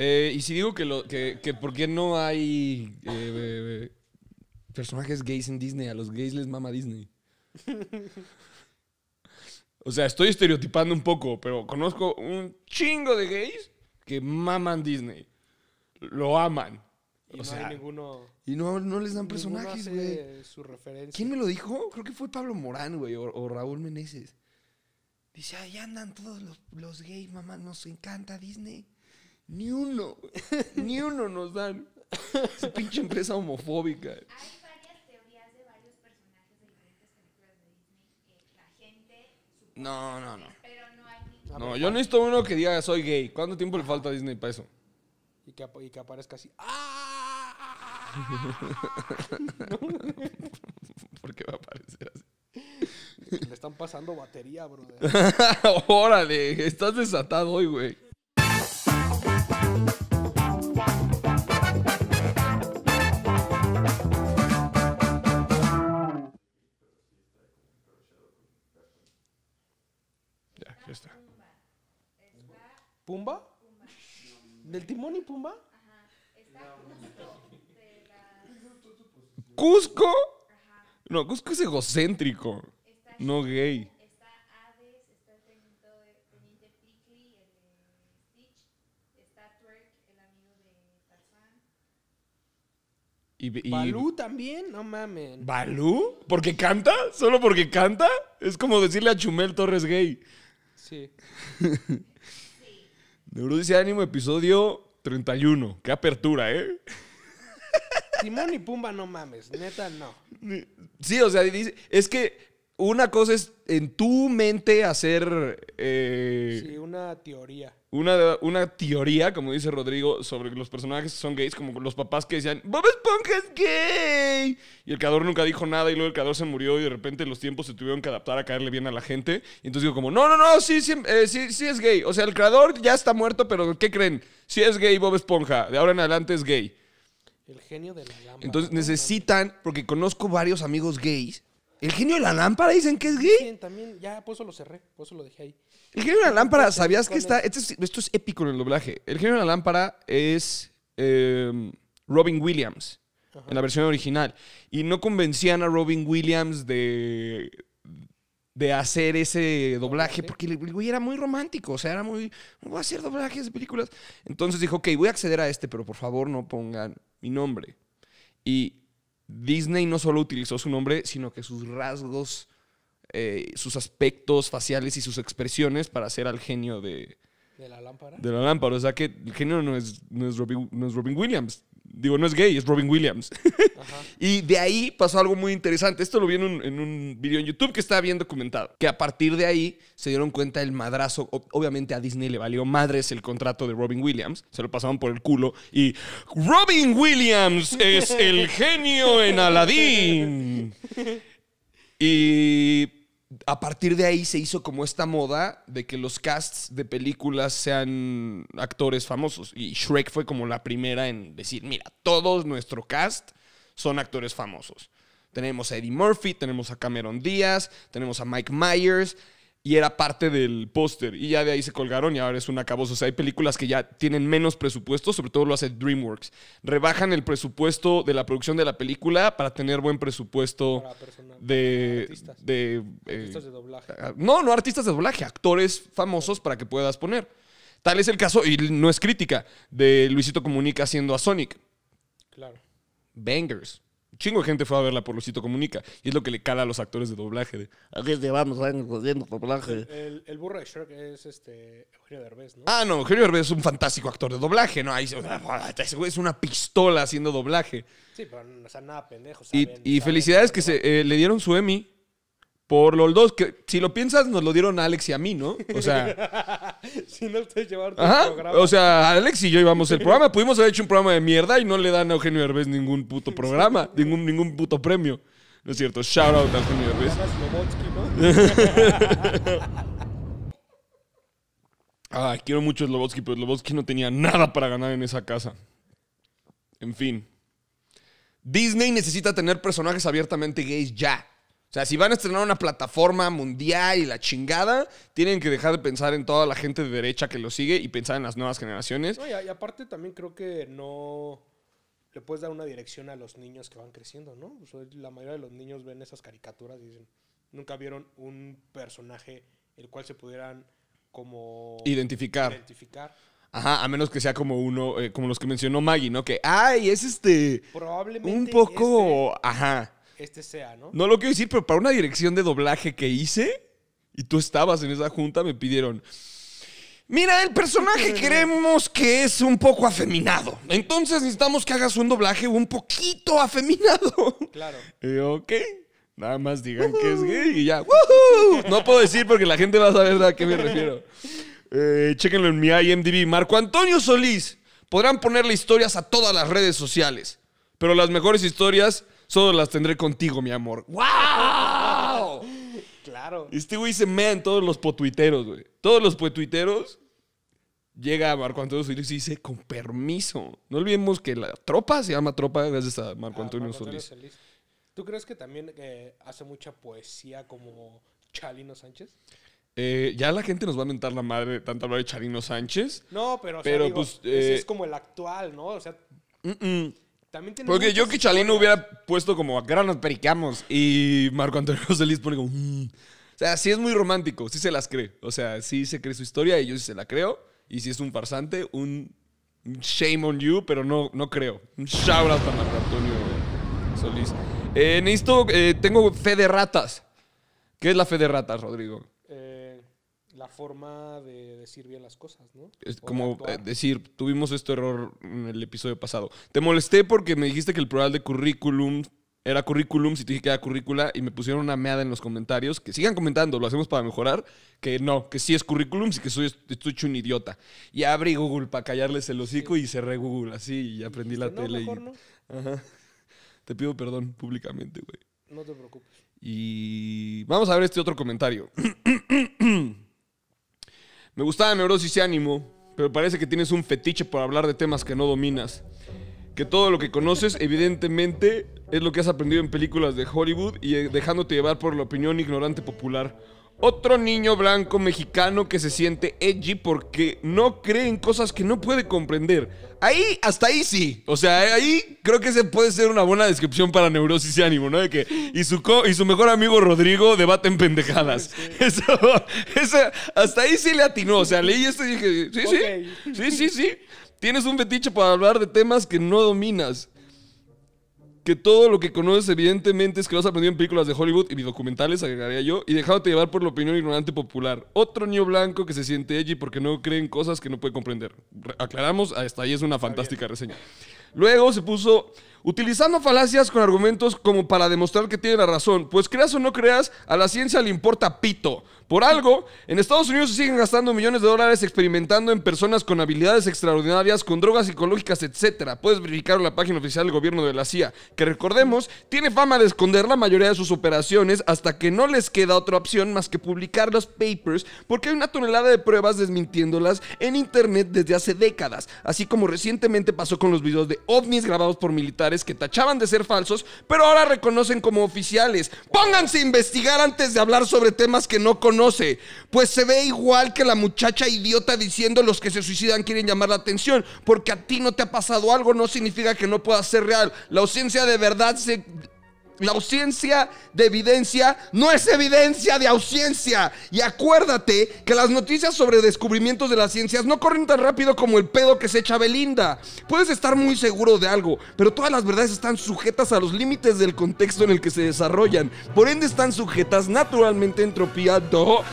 Eh, y si digo que, lo, que, que por qué no hay eh, personajes gays en Disney, a los gays les mama Disney. O sea, estoy estereotipando un poco, pero conozco un chingo de gays que maman Disney. Lo aman. Y no no, les dan personajes, güey. ¿Quién me lo dijo? Creo que fue Pablo Morán, güey, o, Raúl Meneses. Dice, ahí andan todos los, los gays, mamá, nos encanta Disney. Ni uno, ni uno nos dan. Esa pinche empresa homofóbica. Hay varias teorías de varios personajes de películas de Disney. la gente. No, no, no. Pero no hay No, yo necesito uno que diga soy gay. ¿Cuánto tiempo le falta a Disney para eso? Y que, aparezca así. ¿Por qué va a aparecer así? Le están pasando batería, brother. Órale, estás desatado hoy, güey. Ya, ya está. ¿Pumba? ¿Del timón y Pumba? Cusco. No, Cusco es egocéntrico, no gay. Balú también, no mames. ¿Balú? ¿Porque canta? ¿Solo porque canta? Es como decirle a Chumel Torres gay. Sí. Neurosis dice Ánimo, episodio 31. Qué apertura, ¿eh? Simón y Pumba, no mames, neta, no. Sí, o sea, es que una cosa es en tu mente hacer... Eh, sí, una teoría. Una, teoría, como dice Rodrigo, sobre los personajes son gays, como los papás que decían, Bob Esponja es gay. Y el creador nunca dijo nada y luego el creador se murió y de repente los tiempos se tuvieron que adaptar a caerle bien a la gente. Y entonces digo como, no, no, no, sí, sí, eh, sí, es gay. O sea, el creador ya está muerto, pero ¿qué creen? Sí es gay Bob Esponja. De ahora en adelante es gay. El genio de la llama. Entonces necesitan, porque conozco varios amigos gays ¿El genio de la lámpara dicen que es gay? también, ya, por eso lo cerré, por eso lo dejé ahí. El genio de la lámpara, ¿sabías que está? Este esto es, épico en el doblaje. El genio de la lámpara es em, Robin Williams, en la versión original. Y no convencían a Robin Williams de, de hacer ese doblaje, porque el era muy romántico, o sea, era muy, no voy a hacer doblajes de películas. Entonces dijo, ok, voy a acceder a este, pero por favor no pongan mi nombre. Y Disney no solo utilizó su nombre, sino que sus rasgos, eh, sus aspectos faciales y sus expresiones para hacer al genio de... ¿De la lámpara? De la lámpara. O sea que el genio no es, no es Robin Williams digo, no es gay, es Robin Williams. y de ahí pasó algo muy interesante. Esto lo vi en un, en video en YouTube que estaba bien documentado. Que a partir de ahí se dieron cuenta el madrazo. Obviamente a Disney le valió madres el contrato de Robin Williams. Se lo pasaban por el culo. Y Robin Williams es el genio en Aladdin. Y a partir de ahí se hizo como esta moda de que los casts de películas sean actores famosos. Y Shrek fue como la primera en decir, mira, todos nuestro cast son actores famosos. Tenemos a Eddie Murphy, tenemos a Cameron Díaz, tenemos a Mike Myers, y era parte del póster. Y ya de ahí se colgaron y ahora es un acaboso. O sea, hay películas que ya tienen menos presupuesto, sobre todo lo hace DreamWorks. Rebajan el presupuesto de la producción de la película para tener buen presupuesto de. Artistas. De, eh, de doblaje. Ah, no, no artistas de doblaje, actores famosos para que puedas poner. Tal es el caso, y no es crítica, de Luisito Comunica haciendo a Sonic. Claro. Bangers chingo de gente fue a verla por Lucito Comunica. Y es lo que le cala a los actores de doblaje. De, ¿A ah, llevamos este años haciendo doblaje? El, burro de Shrek es este, Eugenio Derbez, ¿no? Ah, no, Eugenio Derbez es un fantástico actor de doblaje, ¿no? Ahí, ese güey es una pistola haciendo doblaje. Sí, pero no sea, nada pendejo. y, felicidades que se, eh, le dieron su Emmy por los dos, que si lo piensas, nos lo dieron a Alex y a mí, ¿no? O sea. si no te llevaron el programa. O sea, Alex y yo íbamos el programa. Pudimos haber hecho un programa de mierda y no le dan a Eugenio Herbes ningún puto programa, ningún, ningún puto premio. No es cierto. Shout out a Eugenio Herbes. Ay, quiero mucho a Slobotsky, pero Slobotsky no tenía nada para ganar en esa casa. En fin. Disney necesita tener personajes abiertamente gays ya. O sea, si van a estrenar una plataforma mundial y la chingada, tienen que dejar de pensar en toda la gente de derecha que lo sigue y pensar en las nuevas generaciones. y, aparte también creo que no le puedes dar una dirección a los niños que van creciendo, ¿no? la mayoría de los niños ven esas caricaturas y dicen, nunca vieron un personaje el cual se pudieran como... Identificar. Identificar. Ajá, a menos que sea como uno, eh, como los que mencionó Maggie, ¿no? Que, ay, es este... Probablemente... Un poco... Este ajá este sea, ¿no? No lo quiero decir, pero para una dirección de doblaje que hice, y tú estabas en esa junta, me pidieron... Mira, el personaje creemos que es un poco afeminado. Entonces necesitamos que hagas un doblaje un poquito afeminado. Claro. Y ok. Nada más digan que es gay y ya. No puedo decir porque la gente va a saber a qué me refiero. Eh, chéquenlo en mi IMDb. Marco Antonio Solís. Podrán ponerle historias a todas las redes sociales. Pero las mejores historias Solo las tendré contigo, mi amor. ¡Wow! Claro. Este güey se mea en todos los potuiteros, güey. Todos los potuiteros llega a Marco Antonio Solís y dice, con permiso. No olvidemos que la tropa se llama tropa gracias a Marco ah, Antonio, Solís. ¿Tú crees que también eh, hace mucha poesía como Chalino Sánchez? Eh, ya la gente nos va a mentar la madre de tanto hablar de Chalino Sánchez. No, pero, pues, es eh, como el actual, ¿no? O sea. Porque yo que Chalino hubiera puesto como acá nos periqueamos y Marco Antonio Solís pone como... Mm". O sea, sí es muy romántico, sí se las cree. O sea, sí se cree su historia y yo sí se la creo. Y si es un farsante, un shame on you, pero no, no creo. Un shout out para Marco Antonio Solís. En eh, esto eh, tengo fe de ratas. ¿Qué es la fe de ratas, Rodrigo? la forma de decir bien las cosas, ¿no? Es como eh, decir, tuvimos este error en el episodio pasado. Te molesté porque me dijiste que el plural de currículum era currículum, si te dije que era currícula y me pusieron una meada en los comentarios, que sigan comentando, lo hacemos para mejorar, que no, que sí es currículum y que soy, estoy hecho un idiota. Y abrí Google para callarles el hocico y cerré Google así y aprendí la tele. y... Ajá. Te pido perdón públicamente, güey. No te preocupes. Y vamos a ver este otro comentario. Me gustaba Neurosis y Ánimo, pero parece que tienes un fetiche por hablar de temas que no dominas. Que todo lo que conoces, evidentemente, es lo que has aprendido en películas de Hollywood y eh, dejándote llevar por la opinión ignorante popular. Otro niño blanco mexicano que se siente edgy porque no cree en cosas que no puede comprender. Ahí, hasta ahí sí. O sea, ahí creo que se puede ser una buena descripción para neurosis y ánimo, ¿no? De que y su, y su mejor amigo Rodrigo debaten pendejadas. Eso, hasta ahí sí le atinó. O sea, leí esto y dije, sí, sí. Sí, sí, sí. Tienes un fetiche para hablar de temas que no dominas que todo lo que conoces evidentemente es que lo has aprendido en películas de Hollywood y documentales, agregaría yo, y de llevar por la opinión ignorante popular. Otro niño blanco que se siente edgy porque no cree en cosas que no puede comprender. Aclaramos, hasta ah, ahí es una fantástica reseña. Luego se puso utilizando falacias con argumentos como para demostrar que tiene la razón. Pues creas o no creas, a la ciencia le importa pito. Por algo, en Estados Unidos se siguen gastando millones de dólares experimentando en personas con habilidades extraordinarias, con drogas psicológicas, etc. Puedes verificar en la página oficial del gobierno de la CIA, que recordemos, tiene fama de esconder la mayoría de sus operaciones hasta que no les queda otra opción más que publicar los papers, porque hay una tonelada de pruebas desmintiéndolas en internet desde hace décadas, así como recientemente pasó con los videos de ovnis grabados por militares que tachaban de ser falsos, pero ahora reconocen como oficiales. Pónganse a investigar antes de hablar sobre temas que no conocen no sé, pues se ve igual que la muchacha idiota diciendo los que se suicidan quieren llamar la atención, porque a ti no te ha pasado algo no significa que no pueda ser real. La ausencia de verdad se la ausencia de evidencia no es evidencia de ausencia. Y acuérdate que las noticias sobre descubrimientos de las ciencias no corren tan rápido como el pedo que se echa Belinda. Puedes estar muy seguro de algo, pero todas las verdades están sujetas a los límites del contexto en el que se desarrollan. Por ende están sujetas naturalmente a entropía,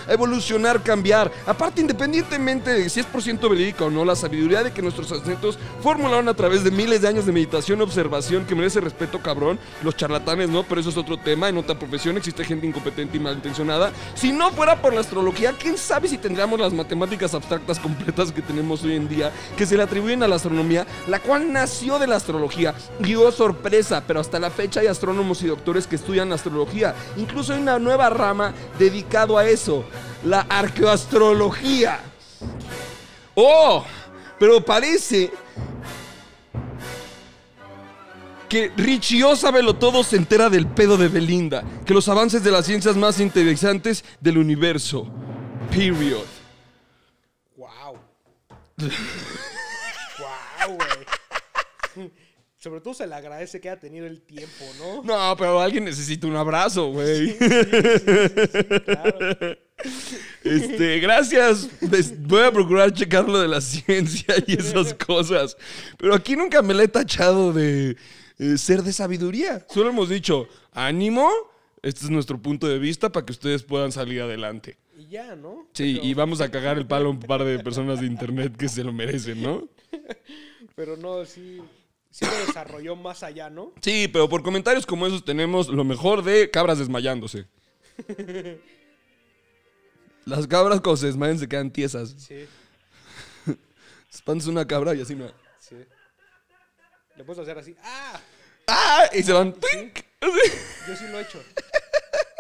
evolucionar, cambiar. Aparte, independientemente de si es por ciento verídica o no, la sabiduría de que nuestros ancestros formularon a través de miles de años de meditación, y observación, que merece respeto cabrón, los charlatanes pero eso es otro tema. En otra profesión existe gente incompetente y malintencionada. Si no fuera por la astrología, quién sabe si tendríamos las matemáticas abstractas completas que tenemos hoy en día, que se le atribuyen a la astronomía, la cual nació de la astrología. Y sorpresa, pero hasta la fecha hay astrónomos y doctores que estudian astrología. Incluso hay una nueva rama dedicado a eso, la arqueoastrología. ¡Oh! Pero parece que Richie lo Todo se entera del pedo de Belinda, que los avances de las ciencias más interesantes del universo. Period. Wow. wow, güey. Sobre todo se le agradece que haya tenido el tiempo, ¿no? No, pero alguien necesita un abrazo, güey. Este, gracias. Voy a procurar checar lo de la ciencia y esas cosas. Pero aquí nunca me la he tachado de eh, ser de sabiduría. Solo hemos dicho, ánimo, este es nuestro punto de vista para que ustedes puedan salir adelante. Y ya, ¿no? Sí, y vamos a cagar el palo a un par de personas de internet que se lo merecen, ¿no? Pero no, sí lo desarrolló más allá, ¿no? Sí, pero por comentarios como esos tenemos lo mejor de cabras desmayándose. Las cabras cuando se desmayan se quedan tiesas. Sí. Espantas una cabra y así no. Le puedes hacer así. ¡Ah! ¡Ah! Y se van. ¡Twink! Yo sí lo he hecho.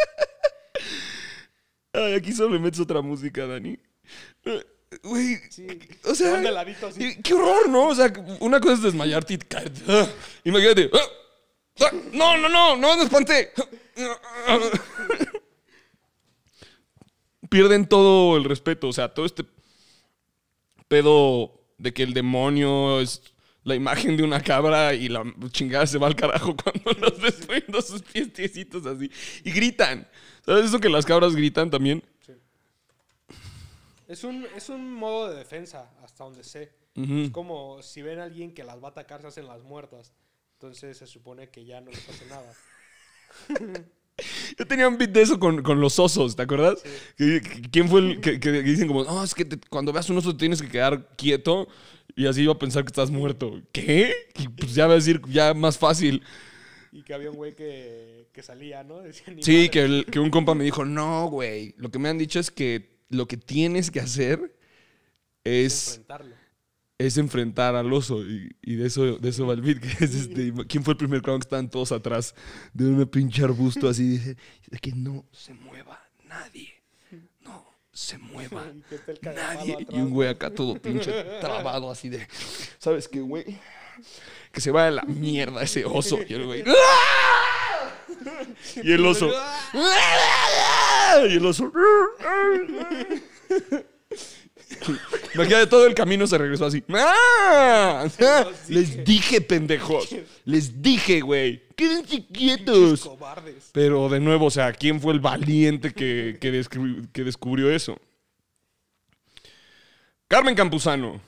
Ay, aquí solo me metes otra música, Dani. Güey. Sí. O sea. Qué horror, ¿no? O sea, una cosa es desmayarte y caerte. Imagínate. Ah, no, no, no, no me espanté. Pierden todo el respeto. O sea, todo este pedo de que el demonio es la imagen de una cabra y la chingada se va al carajo cuando los poniendo sus pies así. Y gritan. ¿Sabes eso que las cabras gritan también? Sí. Es un, es un modo de defensa, hasta donde sé. Es como si ven a alguien que las va a atacar, se hacen las muertas. Entonces se supone que ya no les hace nada. Yo tenía un beat de eso con, los osos, ¿te acuerdas? ¿Quién fue el que, dicen como, no, es que cuando veas un oso te tienes que quedar quieto y así iba a pensar que estás muerto? ¿Qué? pues ya va a decir, ya más fácil. Y que había un güey que, salía, ¿no? sí, que, que un compa me dijo, no, güey, lo que me han dicho es que lo que tienes que hacer es es enfrentar al oso y, de eso de eso va el beat que es este quién fue el primer clown que estaban todos atrás de un pinche arbusto así dice que no se mueva nadie no se mueva nadie y un güey acá todo pinche trabado así de sabes qué güey que se vaya a la mierda ese oso y el güey y el oso y el oso De todo el camino se regresó así. ¡Ah! Ah, les dije, pendejos. Les dije, güey. Quédense quietos. Pero de nuevo, o sea, ¿quién fue el valiente que, que, descubrió eso? Carmen Campuzano.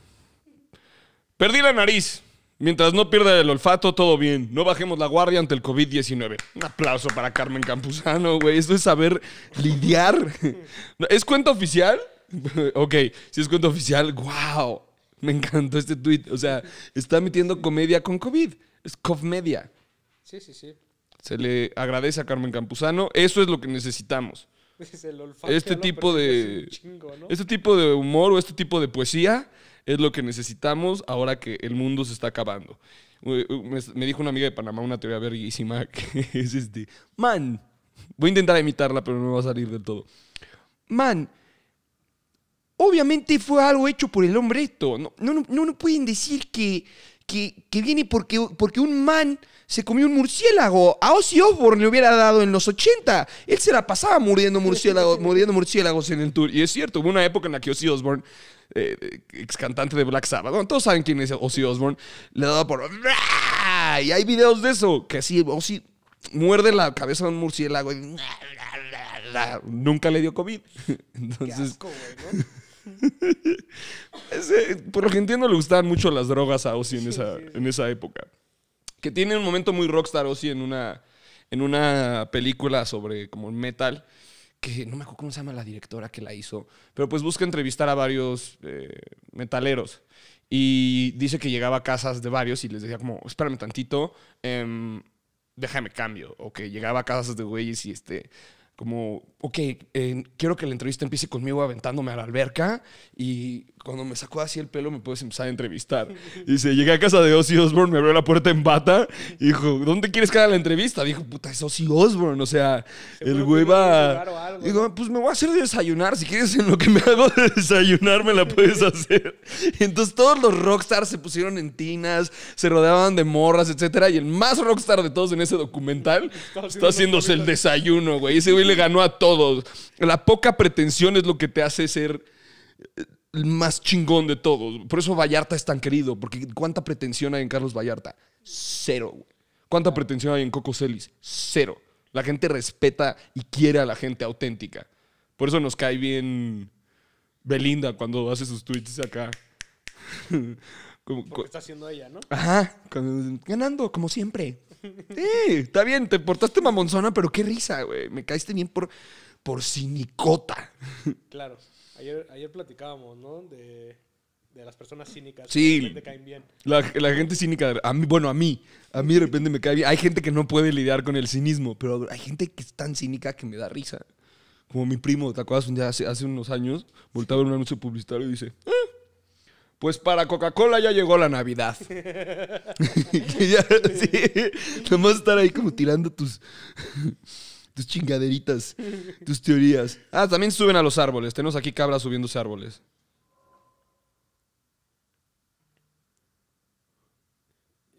Perdí la nariz. Mientras no pierda el olfato, todo bien. No bajemos la guardia ante el COVID-19. Un aplauso para Carmen Campuzano, güey. Esto es saber lidiar. ¿Es cuenta oficial? ok, si es cuenta oficial, wow, me encantó este tweet. O sea, está metiendo comedia con COVID. Es comedia. Sí, sí, sí. Se le agradece a Carmen Campuzano. Eso es lo que necesitamos. este tipo de este tipo de humor o este tipo de poesía es lo que necesitamos ahora que el mundo se está acabando. Me dijo una amiga de Panamá una teoría verguísima que es este, man, voy a intentar imitarla pero no va a salir del todo. Man, Obviamente fue algo hecho por el hombre esto. No, no, no, pueden decir que, que, viene porque, porque un man se comió un murciélago. A Ozzy Osbourne le hubiera dado en los 80. Él se la pasaba muriendo murciélagos, muriendo murciélagos en el tour. Y es cierto, hubo una época en la que Ozzy Osbourne, eh, ex cantante de Black Sabbath, todos saben quién es Ozzy Osbourne, le daba por... Y hay videos de eso, que así Ozzy muerde la cabeza de un murciélago y... Nunca le dio COVID. Entonces... por lo que entiendo, le gustaban mucho las drogas a Ozzy en, esa, en esa época. Que tiene un momento muy rockstar Ozzy en una, en una película sobre como metal que no me acuerdo cómo se llama la directora que la hizo, pero pues busca entrevistar a varios eh, metaleros. Y dice que llegaba a casas de varios y les decía como, espérame tantito, em, déjame cambio. O que llegaba a casas de güeyes y este, como, ok, eh, quiero que la entrevista empiece conmigo aventándome a la alberca y cuando me sacó así el pelo me puedes empezar a entrevistar. dice, llegué a casa de Ozzy Osbourne, me abrió la puerta en bata y dijo, ¿dónde quieres que haga la entrevista? Dijo, puta, es Ozzy Osbourne, o sea, el güey va... digo, pues me voy a hacer desayunar, si quieres en lo que me hago de desayunar me la puedes hacer. Y entonces todos los rockstars se pusieron en tinas, se rodeaban de morras, etc. y el más rockstar de todos en ese documental está, haciéndose el desayuno, güey. Ese güey le ganó a todos. La poca pretensión es lo que te hace ser eh, el más chingón de todos. Por eso Vallarta es tan querido, porque ¿cuánta pretensión hay en Carlos Vallarta? Cero, güey. ¿Cuánta pretensión hay en Coco Celis? Cero. La gente respeta y quiere a la gente auténtica. Por eso nos cae bien Belinda cuando hace sus tweets acá. como, está haciendo ella, ¿no? Ajá, ganando, como siempre. Sí, está bien, te portaste mamonzona, pero qué risa, güey. Me caíste bien por... Por cinicota. Claro, ayer, platicábamos, ¿no? De, las personas cínicas. Sí. de caen bien. La, gente cínica, a mí, bueno, a mí, a mí de repente me cae bien. Hay gente que no puede lidiar con el cinismo, pero hay gente que es tan cínica que me da risa. Como mi primo, ¿te acuerdas? hace, hace unos años, voltaba en un anuncio publicitario y dice, ah, Pues para Coca-Cola ya llegó la Navidad. ya, sí, estar ahí como tirando tus tus chingaderitas, tus teorías. Ah, también suben a los árboles. Tenemos aquí cabras subiéndose a árboles.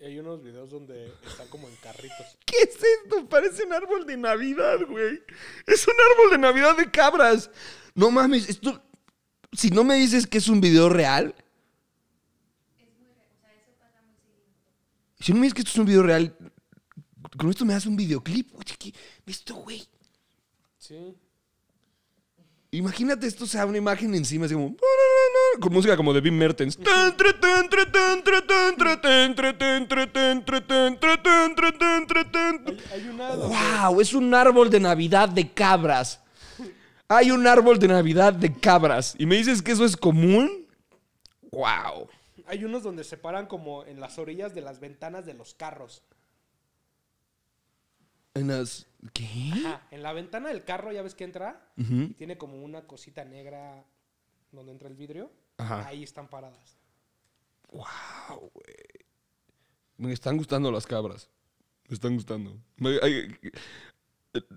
hay unos videos donde están como en carritos. ¿Qué es esto? Parece un árbol de Navidad, güey. Es un árbol de Navidad de cabras. No mames, esto. Si no me dices que es un video real. Es o sea, Si no me dices que esto es un video real, con esto me hace un videoclip. Oye, ¿qué? güey? Sí. Imagínate esto, o sea, una imagen encima, así como. Con música como de Bim Mertens. ¡Wow! Es un árbol de Navidad de cabras. Hay un árbol de Navidad de cabras. ¿Y me dices que eso es común? ¡Wow! Hay unos donde se paran como en las orillas de las ventanas de los carros. En ¿Qué? en la ventana del carro, ya ves que entra. tiene como una cosita negra donde entra el vidrio. Ahí están paradas. ¡Wow, Me están gustando las cabras. Me están gustando. Eh,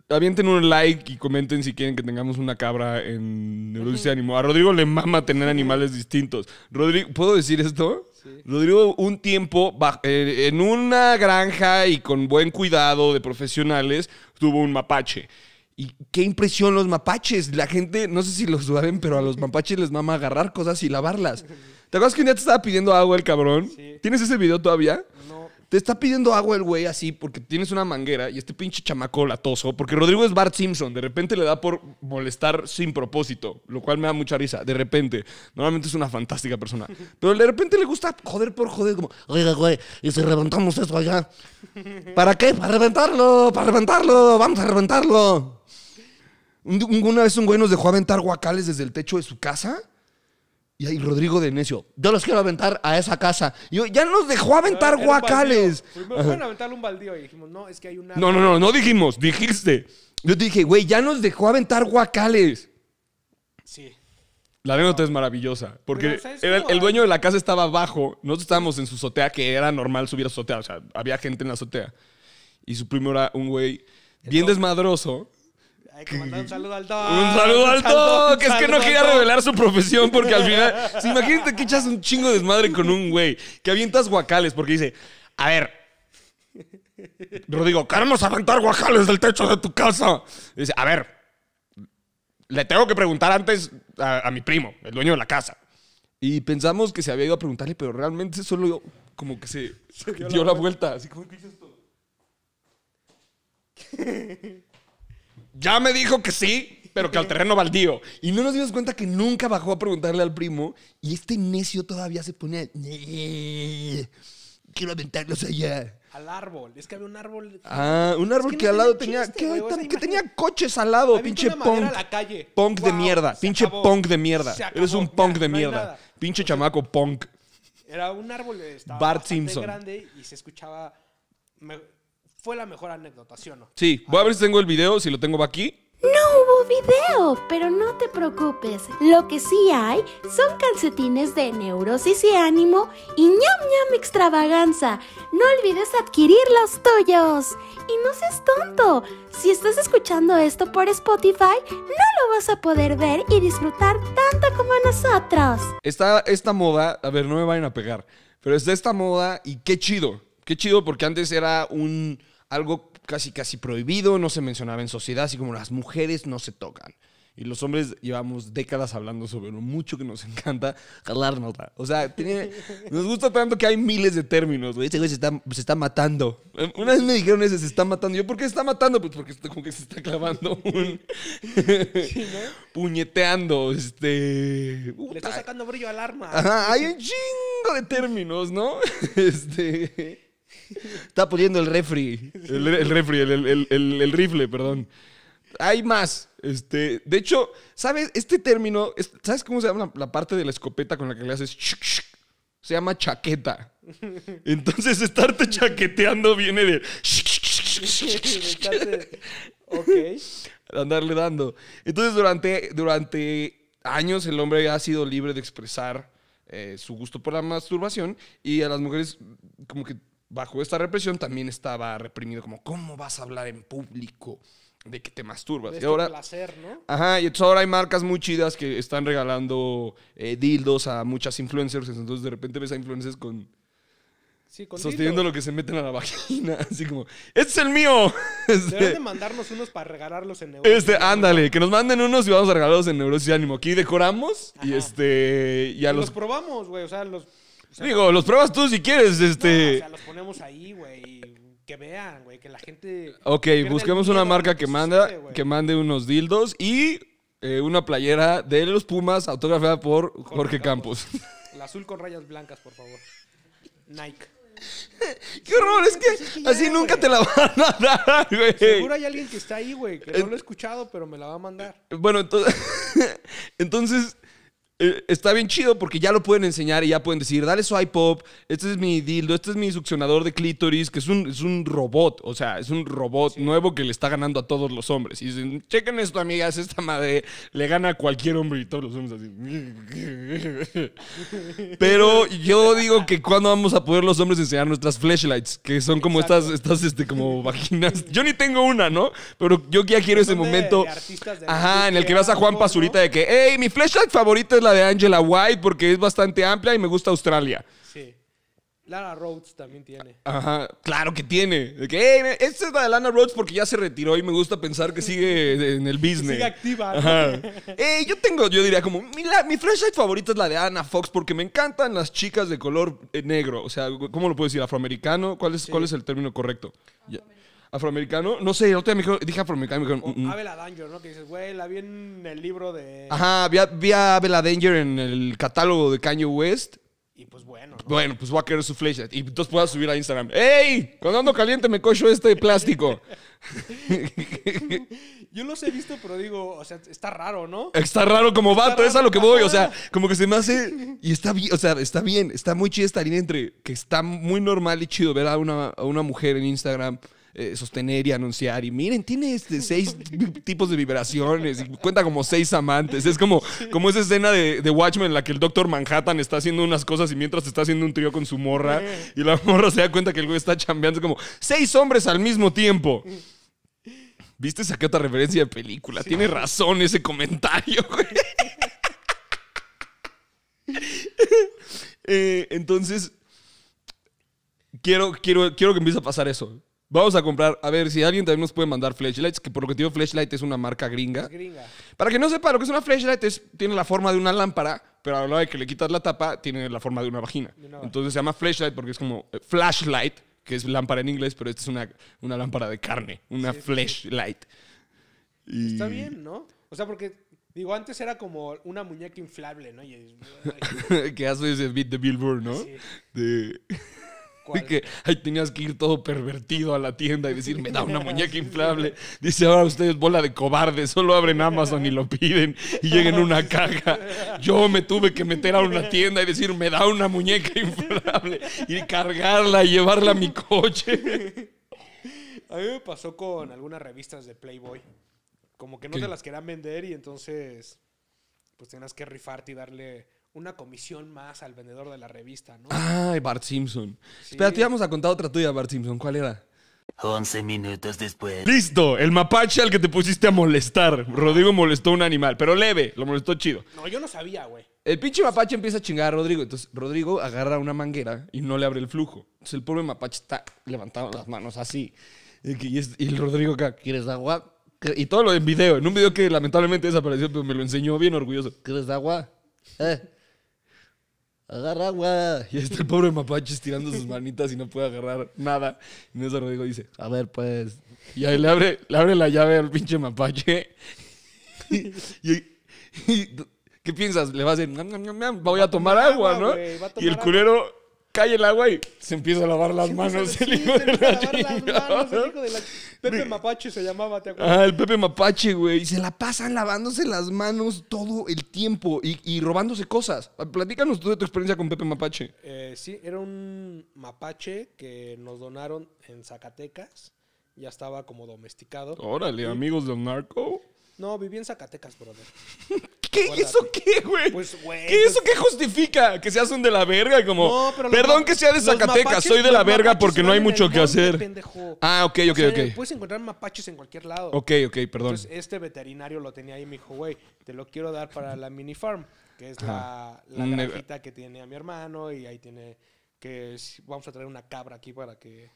avienten un like y comenten si quieren que tengamos una cabra en Neurodice Ánimo. A Rodrigo le mama tener animales distintos. Rodrigo, ¿puedo decir esto? lo Rodrigo, un tiempo eh, en una granja y con buen cuidado de profesionales, tuvo un mapache. Y qué impresión los mapaches. La gente, no sé si los saben, pero a los mapaches les mama agarrar cosas y lavarlas. ¿Te acuerdas que un día te estaba pidiendo agua el cabrón? ¿Tienes ese video todavía? Te está pidiendo agua el güey así porque tienes una manguera y este pinche chamaco latoso, porque Rodrigo es Bart Simpson, de repente le da por molestar sin propósito, lo cual me da mucha risa, de repente. Normalmente es una fantástica persona, pero de repente le gusta joder por joder, como, oiga, güey, ¿y si reventamos eso allá? ¿Para qué? Para reventarlo, para reventarlo, vamos a reventarlo. Una vez un güey nos dejó aventar guacales desde el techo de su casa y ahí Rodrigo de Necio, yo los quiero aventar a esa casa. Y yo, ya nos dejó aventar guacales. Primero fueron a aventar un baldío y dijimos, no, es que hay una... No, no, no, no dijimos, dijiste. Yo te dije, güey, ya nos dejó aventar guacales. Sí. La anécdota es maravillosa, porque el, dueño de la casa estaba abajo, nosotros estábamos en su azotea, que era normal subir a azotea, o sea, había gente en la azotea. Y su primo era un güey bien desmadroso, que mandar un saludo alto, Un saludo al Que es que no quería revelar su profesión porque al final. imagínate que echas un chingo de desmadre con un güey. Que avientas guacales porque dice: A ver. Rodrigo, queremos aventar guacales del techo de tu casa. dice: A ver. Le tengo que preguntar antes a, mi primo, el dueño de la casa. Y pensamos que se había ido a preguntarle, pero realmente solo como que se, dio, la, vuelta. Así como, esto? ya me dijo que sí, pero que al terreno baldío. Y no nos dimos cuenta que nunca bajó a preguntarle al primo. Y este necio todavía se pone. Quiero aventarlos allá. Al árbol. Es que había un árbol. Ah, un árbol que, al lado tenía. que, tenía coches al lado, pinche punk. Punk de mierda. Pinche punk de mierda. Eres un punk de mierda. pinche chamaco punk. Era un árbol. Estaba Bart Simpson. grande y se escuchaba fue la mejor anécdota, ¿sí o no? Sí, voy a ver si tengo el video, si lo tengo aquí. No hubo video, pero no te preocupes. Lo que sí hay son calcetines de neurosis y ánimo y ñam ñam extravaganza. No olvides adquirir los tuyos. Y no seas tonto. Si estás escuchando esto por Spotify, no lo vas a poder ver y disfrutar tanto como nosotros. Está esta moda, a ver, no me vayan a pegar, pero es de esta moda y qué chido. Qué chido porque antes era un algo casi casi prohibido, no se mencionaba en sociedad, así como las mujeres no se tocan. Y los hombres llevamos décadas hablando sobre lo mucho que nos encanta jalarnos. O sea, tiene, nos gusta tanto que hay miles de términos, güey. Este güey se está, se está, matando. Una vez me dijeron ese, se está matando. Yo, ¿por qué se está matando? Pues porque como que se está clavando un... Puñeteando, este... Le está sacando brillo al arma. hay un chingo de términos, ¿no? Este... Está poniendo el refri. El, refri, el, rifle, perdón. Hay más. Este, de hecho, ¿sabes? Este término, ¿sabes cómo se llama la, parte de la escopeta con la que le haces? Se llama chaqueta. Entonces, estarte chaqueteando viene de. ok. Andarle dando. Entonces, durante, durante años el hombre ha sido libre de expresar eh, su gusto por la masturbación y a las mujeres como que bajo esta represión también estaba reprimido como, ¿cómo vas a hablar en público? de que te masturbas. ahora, placer, ¿no? Ajá, y entonces ahora hay marcas muy chidas que están regalando eh, dildos a muchas influencers. Entonces de repente ves a influencers con. Sí, con sosteniendo lo que se meten a la vagina. Así como, ¡este es el mío! Este, de mandarnos unos para regalarlos en Neurosis. Este, ándale, que nos manden unos y vamos a regalarlos en Neurosis Ánimo. Aquí decoramos y este. Y los... los probamos, güey. O sea, los Digo, los pruebas tú si quieres, este. o sea, los ponemos ahí, güey. Que vean, güey, que la gente. Ok, busquemos una marca que, manda, que mande unos dildos y eh, una playera de los Pumas autografiada por Jorge, Campos. La azul con rayas blancas, por favor. Nike. Qué horror, es que, así nunca te la van a dar, güey. Seguro hay alguien que está ahí, güey, que no lo he escuchado, pero me la va a mandar. Bueno, entonces, entonces eh, está bien chido porque ya lo pueden enseñar y ya pueden decir, dale su iPop, este es mi dildo, este es mi succionador de clítoris, que es un, es un robot, o sea, es un robot nuevo que le está ganando a todos los hombres. Y dicen, chequen esto, amigas, esta madre le gana a cualquier hombre y todos los hombres así. Pero yo digo que cuando vamos a poder los hombres enseñar nuestras flashlights, que son como estas, estas, este, como vaginas. Yo ni tengo una, ¿no? Pero yo ya quiero ese momento. ajá, en el que vas a Juan Pazurita de que, hey, mi flashlight favorito es la de Angela White porque es bastante amplia y me gusta Australia. Sí. Lana Rhodes también tiene. Ajá, claro que tiene. esta es la de Lana Rhodes porque ya se retiró y me gusta pensar que sigue en el business. Sigue activa. Eh, yo tengo, yo diría como, mi, freshlight mi favorita es la de Anna Fox porque me encantan las chicas de color eh, negro. O sea, ¿cómo lo puedo decir? ¿Afroamericano? ¿Cuál es, ¿cuál es el término correcto? Afroamericano afroamericano. No sé, el otro día dijo, dije afroamericano. Me dijeron, mm, mm". Danger, ¿no? Que dices, güey, la vi en el libro de. Ajá, vi a, vi a Danger en el catálogo de Kanye West. Y pues bueno. Bueno, pues voy a querer su flecha. Y entonces puedo subir a Instagram. ¡Ey! Cuando ando caliente me cocho este plástico. Yo los he visto, pero digo, o sea, está raro, ¿no? Está raro como vato, es a lo que voy. O sea, como que se me hace. Y está bien, o sea, está bien. Está muy chida esta línea entre que está muy normal y chido ver a una, a una mujer en Instagram eh, sostener y anunciar. Y miren, tiene este, seis tipos de vibraciones y cuenta como seis amantes. Es como, como esa escena de, Watchmen en la que el Doctor Manhattan está haciendo unas cosas y mientras está haciendo un trío con su morra y la morra se da cuenta que el güey está chambeando. como seis hombres al mismo tiempo. ¿Viste? esa otra referencia de película. Tiene razón ese comentario, eh, entonces, quiero, quiero, quiero que empiece a pasar eso. Vamos a comprar, a ver si alguien también nos puede mandar flashlights, que por lo que te digo, flashlight es una marca gringa. Para que no sepa lo que es una flashlight, es, tiene la forma de una lámpara, pero a la hora de que le quitas la tapa, tiene la forma de una vagina. Entonces se llama flashlight porque es como eh, flashlight, que es lámpara en inglés, pero esta es una, una lámpara de carne, una flashlight. Está bien, ¿no? O sea, porque Digo, antes era como una muñeca inflable, ¿no? que hace ese beat de Billboard, ¿no? De... Y Que ahí tenías que ir todo pervertido a la tienda y decir, me da una muñeca inflable. Dice, ahora ustedes bola de cobarde solo abren Amazon y lo piden y lleguen una caja. Yo me tuve que meter a una tienda y decir, me da una muñeca inflable y cargarla y llevarla a mi coche. A mí me pasó con algunas revistas de Playboy. Como que no se te las querían vender y entonces pues tenías que rifarte y darle una comisión más al vendedor de la revista, ¿no? Ay, Bart Simpson. Espera, te íbamos a contar otra tuya, Bart Simpson. ¿Cuál era? 11 minutos después. Listo, el mapache al que te pusiste a molestar. Rodrigo molestó a un animal, pero leve, lo molestó chido. No, yo no sabía, güey. El pinche mapache empieza a chingar a Rodrigo. Entonces Rodrigo agarra una manguera y no le abre el flujo. Entonces el pobre mapache está levantando las manos así. Y, el Rodrigo acá, ¿quieres agua? Y todo lo en video, en un video que lamentablemente desapareció, pero me lo enseñó bien orgulloso. ¿Quieres agua? Eh agarra agua. Y ahí está el pobre mapache estirando sus manitas y no puede agarrar nada. Y en Rodrigo dice, a ver, pues. Y ahí le abre, le abre la llave al pinche mapache. y, ¿Qué piensas? Le va a decir, voy a tomar agua, ¿no? y el culero cae el agua y se empieza a lavar las manos. el se a las manos, Pepe Mapache se llamaba, ¿te acuerdas? Ah, el Pepe Mapache, güey. Y se la pasan lavándose las manos todo el tiempo y, robándose cosas. Platícanos tú de tu experiencia con Pepe Mapache. Eh, sí, era un mapache que nos donaron en Zacatecas. Ya estaba como domesticado. Órale, amigos amigos un narco. No, viví en Zacatecas, brother. ¿Qué, ¿Eso qué, güey? Pues, güey. ¿Qué, ¿Eso pues, qué justifica? Que seas un de la verga, como. Perdón que sea de Zacatecas, soy de la verga porque no hay mucho que hacer. Ah, ok, ok, ok. Puedes encontrar mapaches en cualquier lado. Ok, ok, perdón. Entonces, este veterinario lo tenía ahí y me dijo, güey, te lo quiero dar para la mini farm, que es la, la mm, granjita que tiene a mi hermano y ahí tiene que vamos a traer una cabra aquí para que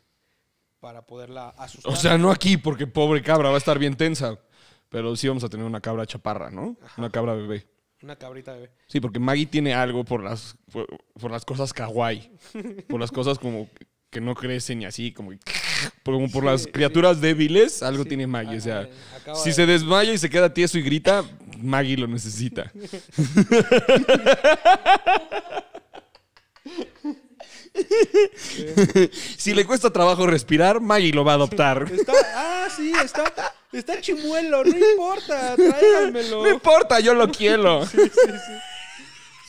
para poderla asustar. O sea, no aquí porque pobre cabra va a estar bien tensa. Pero sí vamos a tener una cabra chaparra, ¿no? Una cabra bebé. Una cabrita bebé. Sí, porque Maggie tiene algo por las, por, las cosas kawaii. por las cosas como que no crecen y así, como por, las criaturas débiles, algo tiene Maggie. o sea, eh, si se desmaya y se queda tieso y grita, Maggie lo necesita. si le cuesta trabajo respirar, Maggie lo va a adoptar. ah, sí, está. Está chimuelo, no importa, tráigamelo. No importa, yo lo quiero.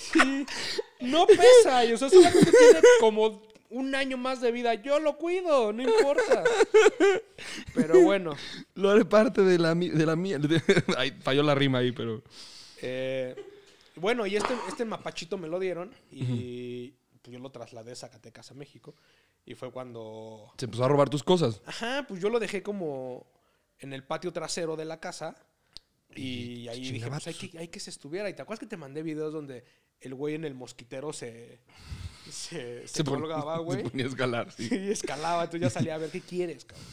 Sí, sí, sí. No pesa, y, o sea, solamente tiene como un año más de vida. Yo lo cuido, no importa. Pero bueno. Lo haré parte de la, de la mía. falló la rima ahí, pero. Eh, bueno, y este, este mapachito me lo dieron y pues yo lo trasladé a Zacatecas, a México. Y fue cuando. Se empezó a robar tus cosas. Ajá, pues yo lo dejé como en el patio trasero de la casa. Y, ahí dije, pues hay que, que se estuviera. Y te acuerdas que te mandé videos donde el güey en el mosquitero se. Se, colgaba, güey. Se ponía a escalar, sí. Y escalaba, tú ya salía a ver qué quieres, cabrón.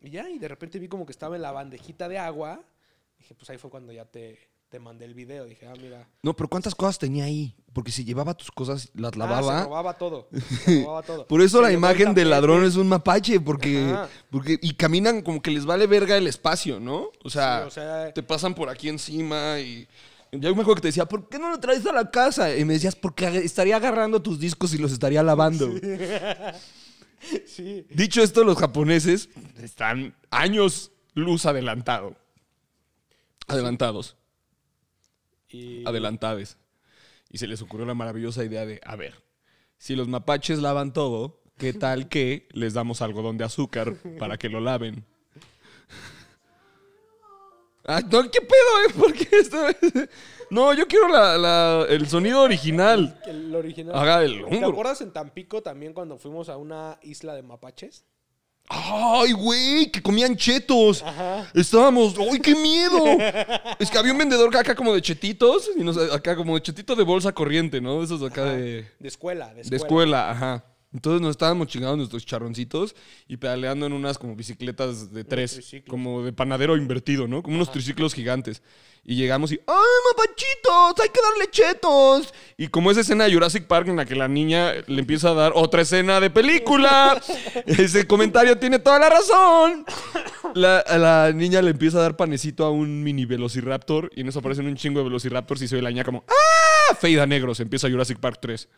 Y ya, y de repente vi como que estaba en la bandejita de agua. Dije, pues ahí fue cuando ya te, te mandé el video. Dije, ah, mira. No, pero ¿cuántas cosas tenía ahí? Porque si llevaba tus cosas, las ah, lavaba. se robaba todo. Por eso la imagen del ladrón es un mapache, porque, porque. Y caminan como que les vale verga el espacio, ¿no? O sea, eh. te pasan por aquí encima y. Yo me acuerdo que te decía, ¿por qué no lo traes a la casa? Y me decías, porque estaría agarrando tus discos y los estaría lavando. Dicho esto, los japoneses están años luz adelantado. Adelantados y... Y se les ocurrió la maravillosa idea de, a ver, si los mapaches lavan todo, ¿qué tal que les damos algodón de azúcar para que lo laven? Ah, no, ¿qué pedo, eh? esto? No, yo quiero la, el sonido original. El, original. ¿Te acuerdas en Tampico también cuando fuimos a una isla de mapaches? ¡Ay, güey! Que comían chetos. Estábamos. ¡Ay, qué miedo! es que había un vendedor acá como de chetitos. Y nos, acá como de chetito de bolsa corriente, ¿no? Esos acá de. De escuela, de escuela. De escuela, ajá. Entonces nos estábamos chingando nuestros charroncitos y pedaleando en unas como bicicletas de tres. Como de panadero invertido, ¿no? Como unos triciclos gigantes. Y llegamos y, ¡ay, mapachitos! Pues ¡Hay que darle chetos! Y como esa escena de Jurassic Park en la que la niña le empieza a dar otra escena de película, ese comentario tiene toda la razón. La, la niña le empieza a dar panecito a un mini velociraptor y en eso aparecen un chingo de velociraptors y se ve la niña como, ¡ah! Ah, Feida negros, empieza Jurassic Park 3.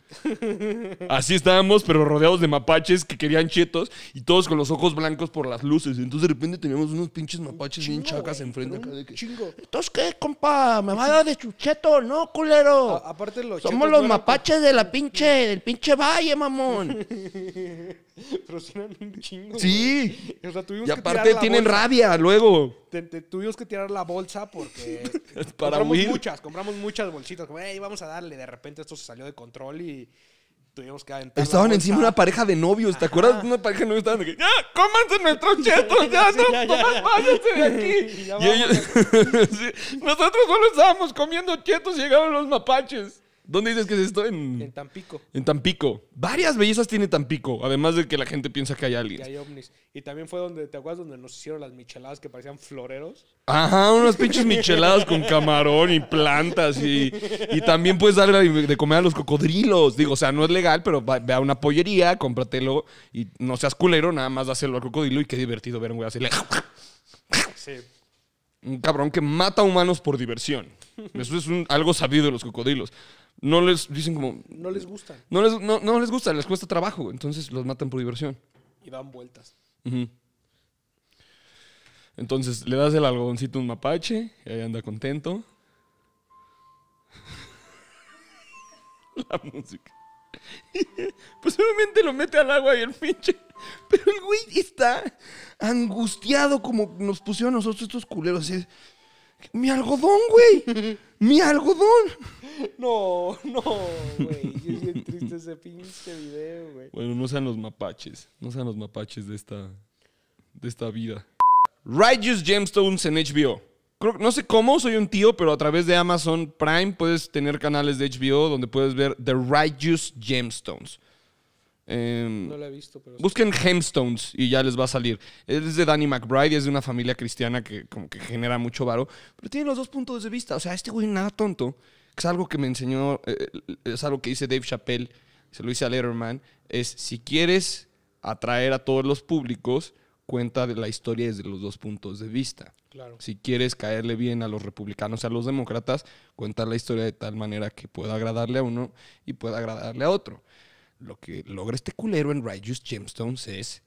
Así estábamos, pero rodeados de mapaches que querían chetos y todos con los ojos blancos por las luces. Entonces de repente teníamos unos pinches mapaches bien chacas enfrente. acá Chingo. ¿Entonces qué, compa? ¿Me va a dar de chucheto? No, culero. aparte los Somos los mapaches de la pinche, del pinche valle, mamón. Pero eran un chingo. Sí. y aparte tienen rabia luego. tuvimos que tirar la bolsa porque Para compramos muchas, compramos muchas bolsitas. Como, vamos a darle. De repente esto se salió de control y tuvimos que aventar. Estaban encima una pareja de novios, ¿te acuerdas? Una pareja de novios estaban de que, ¡ya! ¡Cómanse nuestros chetos! ¡Ya! ¡No! más de aquí! Nosotros solo estábamos comiendo chetos y llegaron los mapaches. ¿Dónde dices que es esto? En, en Tampico. En Tampico. Varias bellezas tiene Tampico, además de que la gente piensa que hay alguien. Y hay ovnis. Y también fue donde, ¿te acuerdas? Donde nos hicieron las micheladas que parecían floreros. Ajá, unas pinches micheladas con camarón y plantas. Y, también puedes darle de comer a los cocodrilos. Digo, o sea, no es legal, pero ve a una pollería, cómpratelo y no seas culero, nada más dáselo al cocodrilo y qué divertido ver a un güey hacerle. Sí. Un cabrón que mata humanos por diversión. Eso es algo sabido de los cocodrilos no les dicen como... No les gusta. No les, gusta, les cuesta trabajo, entonces los matan por diversión. Y dan vueltas. Entonces le das el algodoncito a un mapache y ahí anda contento. La música. Pues obviamente lo mete al agua y el pinche. Pero el güey está angustiado como nos pusieron a nosotros estos culeros. Así, mi algodón, güey. Mi algodón. No, no, güey. Es bien triste ese pinche video, güey. Bueno, no sean los mapaches. No sean los mapaches de esta, de esta vida. Righteous Gemstones en HBO. no sé cómo, soy un tío, pero a través de Amazon Prime puedes tener canales de HBO donde puedes ver The Righteous Gemstones. Em, no la he visto, pero... Busquen Gemstones y ya les va a salir. Es de Danny McBride es de una familia cristiana que como que genera mucho varo. Pero tiene los dos puntos de vista. O sea, este güey nada tonto. Es algo que me enseñó, eh, eh, es algo que dice Dave Chappelle, se lo dice a Letterman. Es si quieres atraer a todos los públicos, cuenta la historia desde los dos puntos de vista. Claro. Si quieres caerle bien a los republicanos, a los demócratas, cuenta la historia de tal manera que pueda agradarle a uno y pueda agradarle a otro lo que logra este culero en Righteous Gemstones es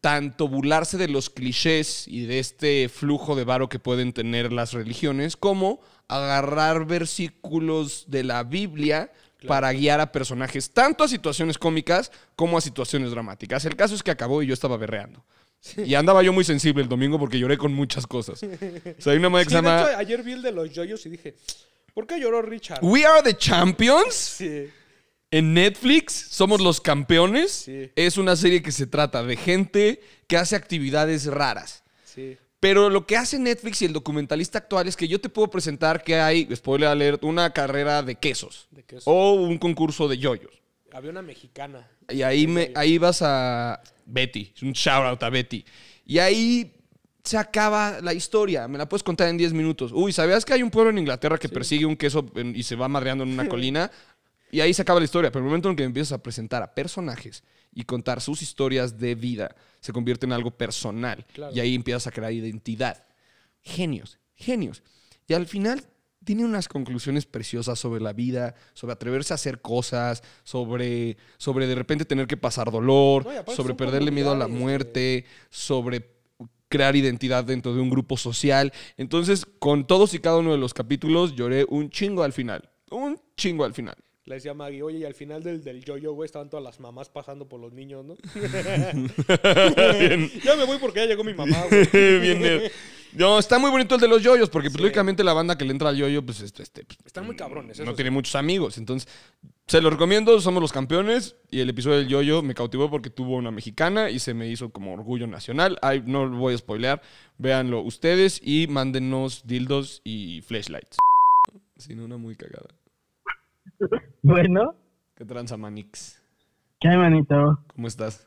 tanto burlarse de los clichés y de este flujo de varo que pueden tener las religiones, como agarrar versículos de la Biblia para guiar a personajes tanto a situaciones cómicas como a situaciones dramáticas. El caso es que acabó y yo estaba berreando. Y andaba yo muy sensible el domingo porque lloré con muchas cosas. O sea, una que ayer vi el de los yoyos y dije, ¿por qué lloró Richard? ¿We are the champions? Sí. En Netflix somos los campeones. Es una serie que se trata de gente que hace actividades raras. Pero lo que hace Netflix y el documentalista actual es que yo te puedo presentar que hay, spoiler alert, una carrera de quesos. O un concurso de yoyos. Había una mexicana. Y ahí, me, ahí vas a Betty. Un shout out a Betty. Y ahí se acaba la historia. Me la puedes contar en 10 minutos. Uy, ¿sabías que hay un pueblo en Inglaterra que persigue un queso y se va madreando en una colina? Y ahí se acaba la historia, pero el momento en que empiezas a presentar a personajes y contar sus historias de vida, se convierte en algo personal. Y ahí empiezas a crear identidad. Genios, genios. Y al final tiene unas conclusiones preciosas sobre la vida, sobre atreverse a hacer cosas, sobre, sobre de repente tener que pasar dolor, sobre perderle miedo a la muerte, sobre crear identidad dentro de un grupo social. Entonces, con todos y cada uno de los capítulos lloré un chingo al final. Un chingo al final. Le decía a Maggie, oye, y al final del, del yo-yo, güey, estaban todas las mamás pasando por los niños, ¿no? ya me voy porque ya llegó mi mamá, güey. no, está muy bonito el de los yoyos, porque pues, lógicamente la banda que le entra al yoyo, pues este, este pues, están muy cabrones. no tiene muchos amigos, entonces se los recomiendo. Somos los campeones y el episodio del yoyo me cautivó porque tuvo una mexicana y se me hizo como orgullo nacional. no lo voy a spoilear, véanlo ustedes y mándenos dildos y flashlights. Sino una muy cagada. Bueno. ¿Qué tranza, Manix? ¿Qué hay, manito? ¿Cómo estás?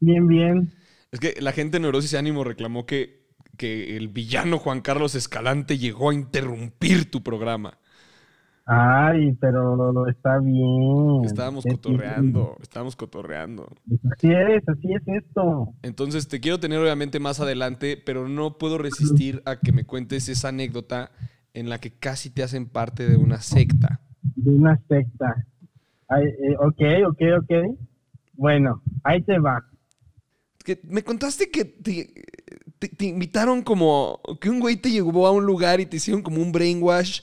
Bien, bien. Es que la gente de Neurosis Ánimo reclamó que, que el villano Juan Carlos Escalante llegó a interrumpir tu programa. Ay, pero lo, está bien. Estábamos cotorreando, estábamos cotorreando. Así es, así es esto. Entonces te quiero tener obviamente más adelante, pero no puedo resistir a que me cuentes esa anécdota en la que casi te hacen parte de una secta de una secta. Eh, ok, ok, ok. Bueno, ahí te va. me contaste que te, te, invitaron como que un güey te llevó a un lugar y te hicieron como un brainwash.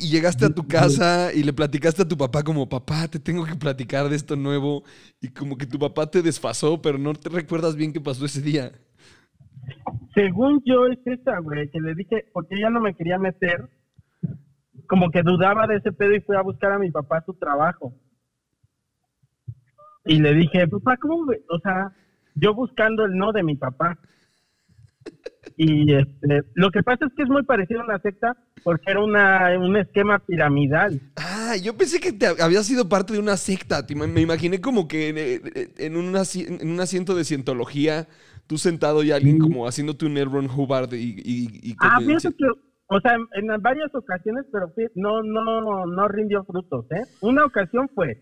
Y, llegaste a tu casa y le platicaste a tu papá como, papá, te tengo que platicar de esto nuevo. Y como que tu papá te desfasó, pero no te recuerdas bien qué pasó ese día. Según yo es esa, güey, que le dije, porque ya no me quería meter, como que dudaba de ese pedo y fui a buscar a mi papá su trabajo. Y le dije, papá, ¿cómo? O sea, yo buscando el no de mi papá. Y este, lo que pasa es que es muy parecido a una secta porque era una, un esquema piramidal. Ah, yo pensé que te había sido parte de una secta. Me imaginé como que en, eh, en, un, asiento de cientología, tú sentado y alguien como haciéndote un Elron Hubbard y... ah, que o sea, en, varias ocasiones, pero no, no, no rindió frutos, ¿eh? Una ocasión fue,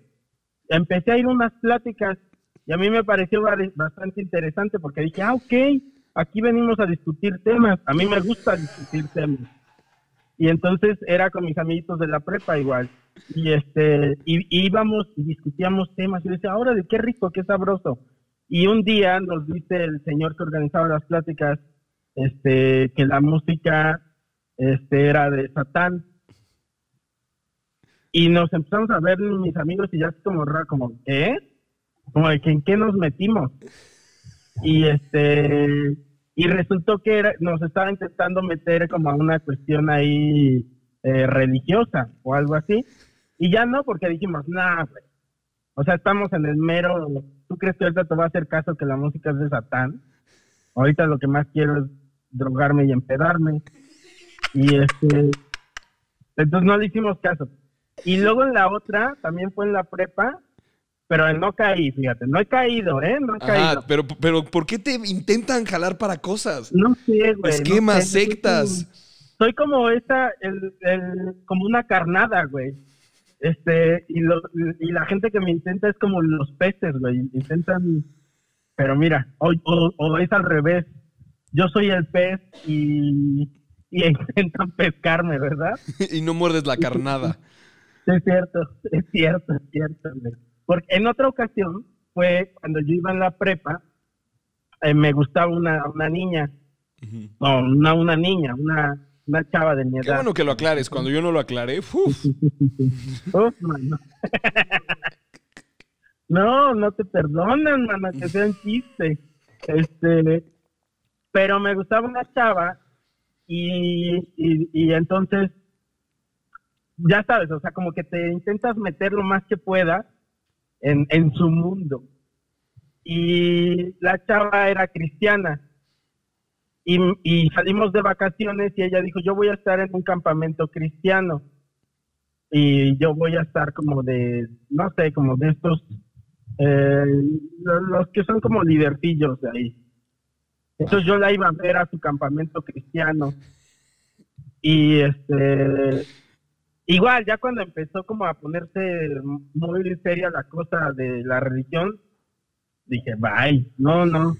empecé a ir unas pláticas y a mí me pareció bastante interesante porque dije, ah, ok, aquí venimos a discutir temas, a mí me gusta discutir temas. Y entonces era con mis amiguitos de la prepa igual. Y este, y, íbamos y discutíamos temas. Y yo decía, ahora de qué rico, qué sabroso. Y un día nos dice el señor que organizaba las pláticas, este, que la música este, era de Satán. Y nos empezamos a ver mis amigos y ya es como, como, ¿eh? Como de que en qué nos metimos. Y este, y resultó que era, nos estaba intentando meter como a una cuestión ahí eh, religiosa o algo así. Y ya no, porque dijimos, nada, O sea, estamos en el mero, ¿tú crees que ahorita te va a hacer caso que la música es de Satán? Ahorita lo que más quiero es drogarme y empedarme. Y este, entonces no le hicimos caso. Y luego en la otra, también fue en la prepa, pero no caí, fíjate, no he caído, ¿eh? No he ah, caído. Pero, pero ¿por qué te intentan jalar para cosas? No sé, güey. Esquemas, que sectas. Soy como esa... el, el, como una carnada, güey. Este, y, lo, y la gente que me intenta es como los peces, güey. Intentan, pero mira, o, o, o es al revés. Yo soy el pez y y intentan pescarme, ¿verdad? y no muerdes la carnada. es cierto, es cierto, es cierto. Porque en otra ocasión fue cuando yo iba en la prepa, eh, me gustaba una, niña, no, una, niña, una, chava de mi edad. bueno que lo aclares, cuando yo no lo aclaré, uf, mano. no, no te perdonan, mamá, que sean chistes este, pero me gustaba una chava y, y, entonces, ya sabes, o sea, como que te intentas meter lo más que puedas en, su mundo. Y la chava era cristiana. Y, y, salimos de vacaciones y ella dijo, yo voy a estar en un campamento cristiano. Y yo voy a estar como de, no sé, como de estos, eh, los que son como libertillos de ahí. Entonces yo la iba a ver a su campamento cristiano. Y este igual ya cuando empezó como a ponerse muy seria la cosa de la religión, dije, bye, no, no.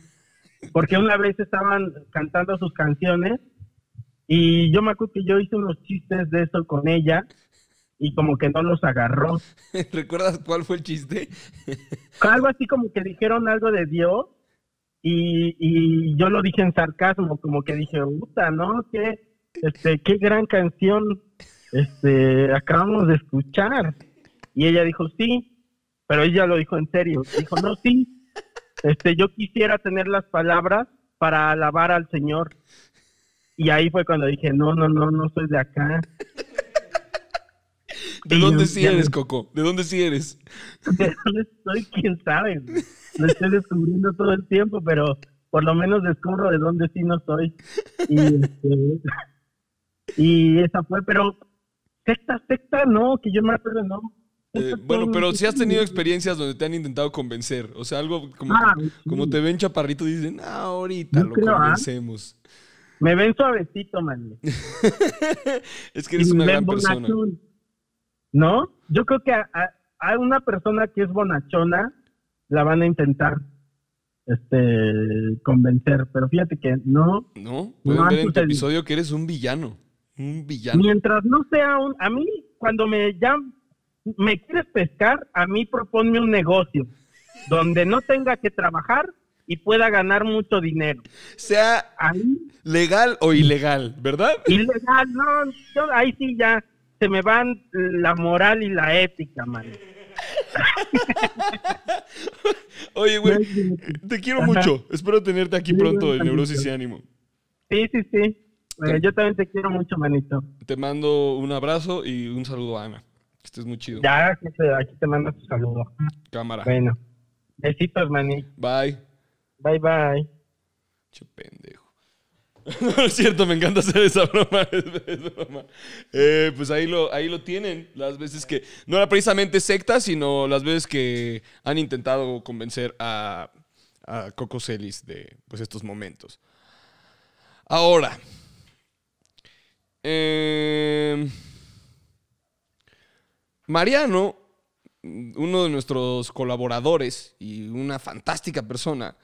Porque una vez estaban cantando sus canciones y yo me acuerdo que yo hice unos chistes de eso con ella y como que no los agarró. ¿Recuerdas cuál fue el chiste? algo así como que dijeron algo de Dios y, yo lo dije en sarcasmo, como que dije, puta, ¿no? ¿Qué, este, qué gran canción este, acabamos de escuchar. Y ella dijo, sí, pero ella lo dijo en serio. Dijo, no, sí, este, yo quisiera tener las palabras para alabar al Señor. Y ahí fue cuando dije, no, no, no, no soy de acá. ¿De dónde sí eres, Coco? ¿De dónde sí eres? ¿De dónde soy? ¿Quién sabe? Lo estoy descubriendo todo el tiempo, pero por lo menos descubro de dónde sí no soy. Y, este, y esa fue, pero secta, secta, no, que yo me acuerdo, no. Eh, bueno, pero si has tenido experiencias donde te han intentado convencer, o sea, algo como, ah, como te ven chaparrito y dicen, ah, ahorita lo ¿ah? convencemos. Me ven suavecito, man. es que eres una gran persona. ¿no? Yo creo que a, una persona que es bonachona la van a intentar este convencer, pero fíjate que no. No, ver en tu episodio que eres un villano, un villano. Mientras no sea un, a mí cuando me ya me quieres pescar, a mí proponme un negocio donde no tenga que trabajar y pueda ganar mucho dinero. Sea ahí, legal o ilegal, ¿verdad? Ilegal, no, yo ahí sí ya se me van la moral y la ética, man. Oye, güey, te quiero mucho. Espero tenerte aquí pronto en Neurosis y Ánimo. Sí, sí, sí. Eh, yo también te quiero mucho, manito. Te mando un abrazo y un saludo a Ana. Que estés muy chido. Ya, aquí te, mando tu saludo. Cámara. Bueno. Besitos, maní. Bye. Bye, bye. Che pendejo. No, es cierto, me encanta hacer esa broma. Eh, pues ahí lo, ahí lo tienen, las veces que, no era precisamente secta, sino las veces que han intentado convencer a, a Coco Celis de pues, estos momentos. Ahora, em, Mariano, mm, uno de nuestros colaboradores y una fantástica persona,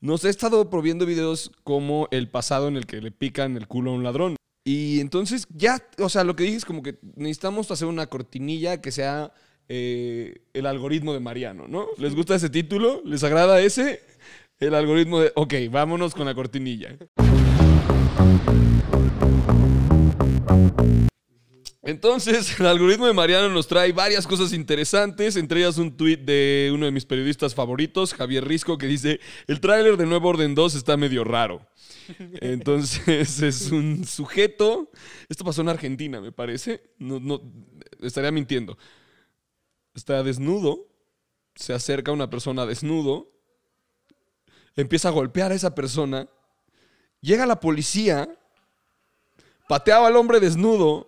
nos he estado proviendo videos como el pasado en el que le pican el culo a un ladrón. Y entonces ya, o sea, lo que dije es como que necesitamos hacer una cortinilla que sea eh, el algoritmo de Mariano, ¿no? ¿Les gusta ese título? ¿Les agrada ese? El algoritmo de... Ok, vámonos con la cortinilla. Entonces, el algoritmo de Mariano nos trae varias cosas interesantes, entre ellas un tuit de uno de mis periodistas favoritos, Javier Risco, que dice, el tráiler de Nuevo Orden 2 está medio raro. Entonces, es un sujeto, esto pasó en Argentina, me parece, no, estaría mintiendo, está desnudo, se acerca a una persona desnudo, empieza a golpear a esa persona, llega la policía, pateaba al hombre desnudo,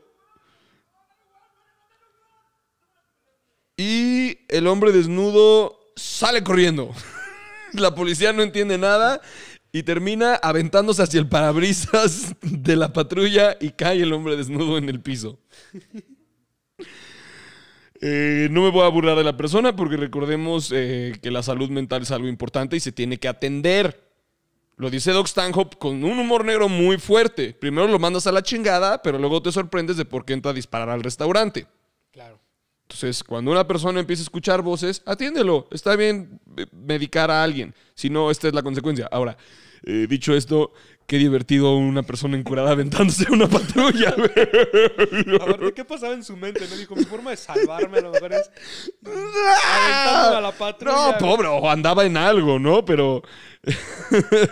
Y el hombre desnudo sale corriendo. la policía no entiende nada y termina aventándose hacia el parabrisas de la patrulla y cae el hombre desnudo en el piso. Eh, no me voy a burlar de la persona porque recordemos eh, que la salud mental es algo importante y se tiene que atender. Lo dice Doc Stanhope con un humor negro muy fuerte. Primero lo mandas a la chingada, pero luego te sorprendes de por qué entra a disparar al restaurante. Claro. Entonces, cuando una persona empieza a escuchar voces, atiéndelo. Está bien eh, medicar a alguien. Si no, esta es la consecuencia. Ahora, eh, dicho esto, qué divertido una persona encurada aventándose a una patrulla. a ver, ¿qué pasaba en su mente? Me dijo, mi forma de salvarme a lo es a la patrulla. No, pobre, o andaba en algo, ¿no? Pero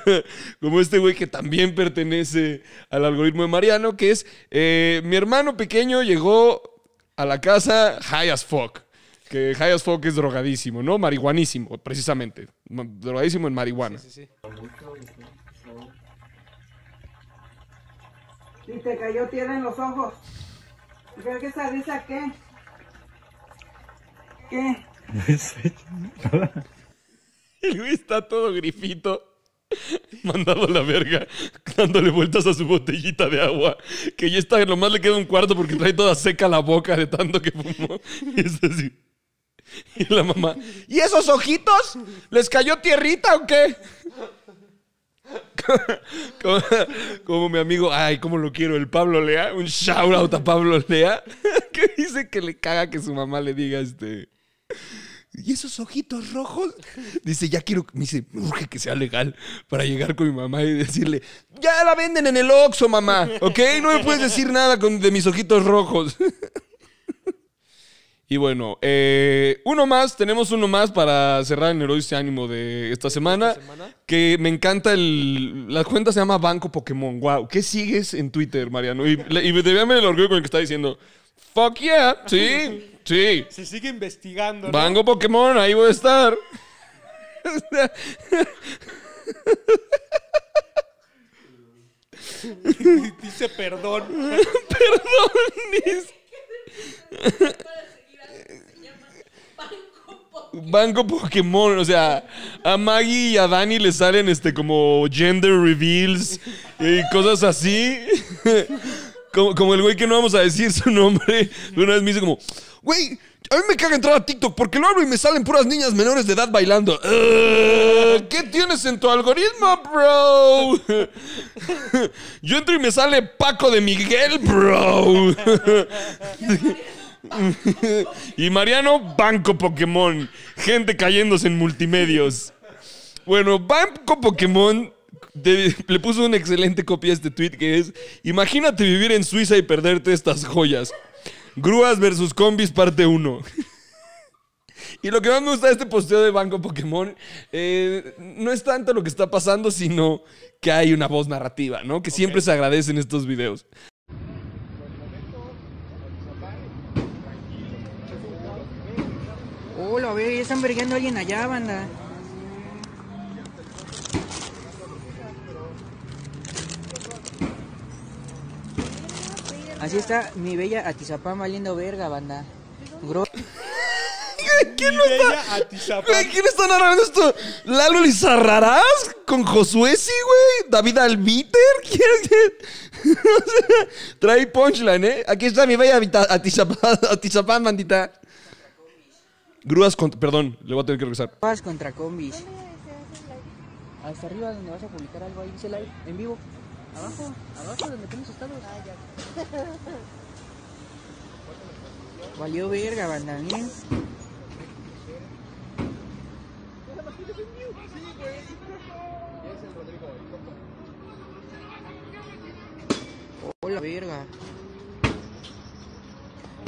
como este güey que también pertenece al algoritmo de Mariano, que es eh, mi hermano pequeño llegó a la casa high as fuck. Que high as fuck es drogadísimo, ¿no? Marihuanísimo, precisamente. Drogadísimo en marihuana. Sí, sí, Y te cayó tierra en los ojos. ¿qué que esa risa qué? ¿Qué? y está todo grifito. Mandado a la verga, dándole vueltas a su botellita de agua, que ya está, nomás le queda un cuarto porque trae toda seca la boca de tanto que fumó. Y la mamá, ¿y esos ojitos? ¿Les cayó tierrita o qué? Como, mi amigo, ay, cómo lo quiero, el Pablo Lea, un shout out a Pablo Lea, que dice que le caga que su mamá le diga este. ¿y esos ojitos rojos? Dice, ya quiero, me dice, urge que sea legal para llegar con mi mamá y decirle, ya la venden en el Oxxo, mamá, ¿ok? No me puedes decir nada con, de mis ojitos rojos. Y bueno, eh, uno más, tenemos uno más para cerrar el Heroice este Ánimo de esta semana, Que me encanta el. La cuenta se llama Banco Pokémon. Wow. ¿Qué sigues en Twitter, Mariano? Y, y te el orgullo con el que está diciendo. Fuck yeah. Sí. Sí. Se sigue investigando. Bango Pokémon, ahí voy a estar. Dice perdón. perdón. Bango Pokémon, o sea, a Maggie y a Dani le salen este como gender reveals y cosas así. Como, el güey que no vamos a decir su nombre, una vez me dice como, güey, a mí me caga entrar a TikTok porque lo abro y me salen puras niñas menores de edad bailando. Eh, ¿Qué tienes en tu algoritmo, bro? Yo entro y me sale Paco de Miguel, bro. Y Mariano, Banco Pokémon. Gente cayéndose en multimedios. Bueno, Banco Pokémon le puso una excelente copia a este tweet que es: Imagínate vivir en Suiza y perderte estas joyas. Grúas versus combis, parte 1. Y lo que más me gusta de este posteo de Banco Pokémon eh, no es tanto lo que está pasando, sino que hay una voz narrativa, ¿no? Que siempre se agradece en estos videos. Hola, ve, están vergueando alguien allá, banda. Así está mi bella Atizapán valiendo verga, banda. ¿Quién lo está? ¿Quién está narrando esto? ¿Lalo Lizarrarás? ¿Con Josué, sí, güey? ¿David Albiter? ¿Quién? es? Trae punchline, ¿eh? Aquí está mi bella Atizapán, Atizapán bandita. Grúas contra... Perdón, le voy a tener que regresar. Grúas contra combis. Hasta arriba donde vas a publicar algo ahí, dice live, en vivo. Abajo, abajo donde tenemos estados. Ah, Valió verga, banda, Hola, ¿eh? oh, verga.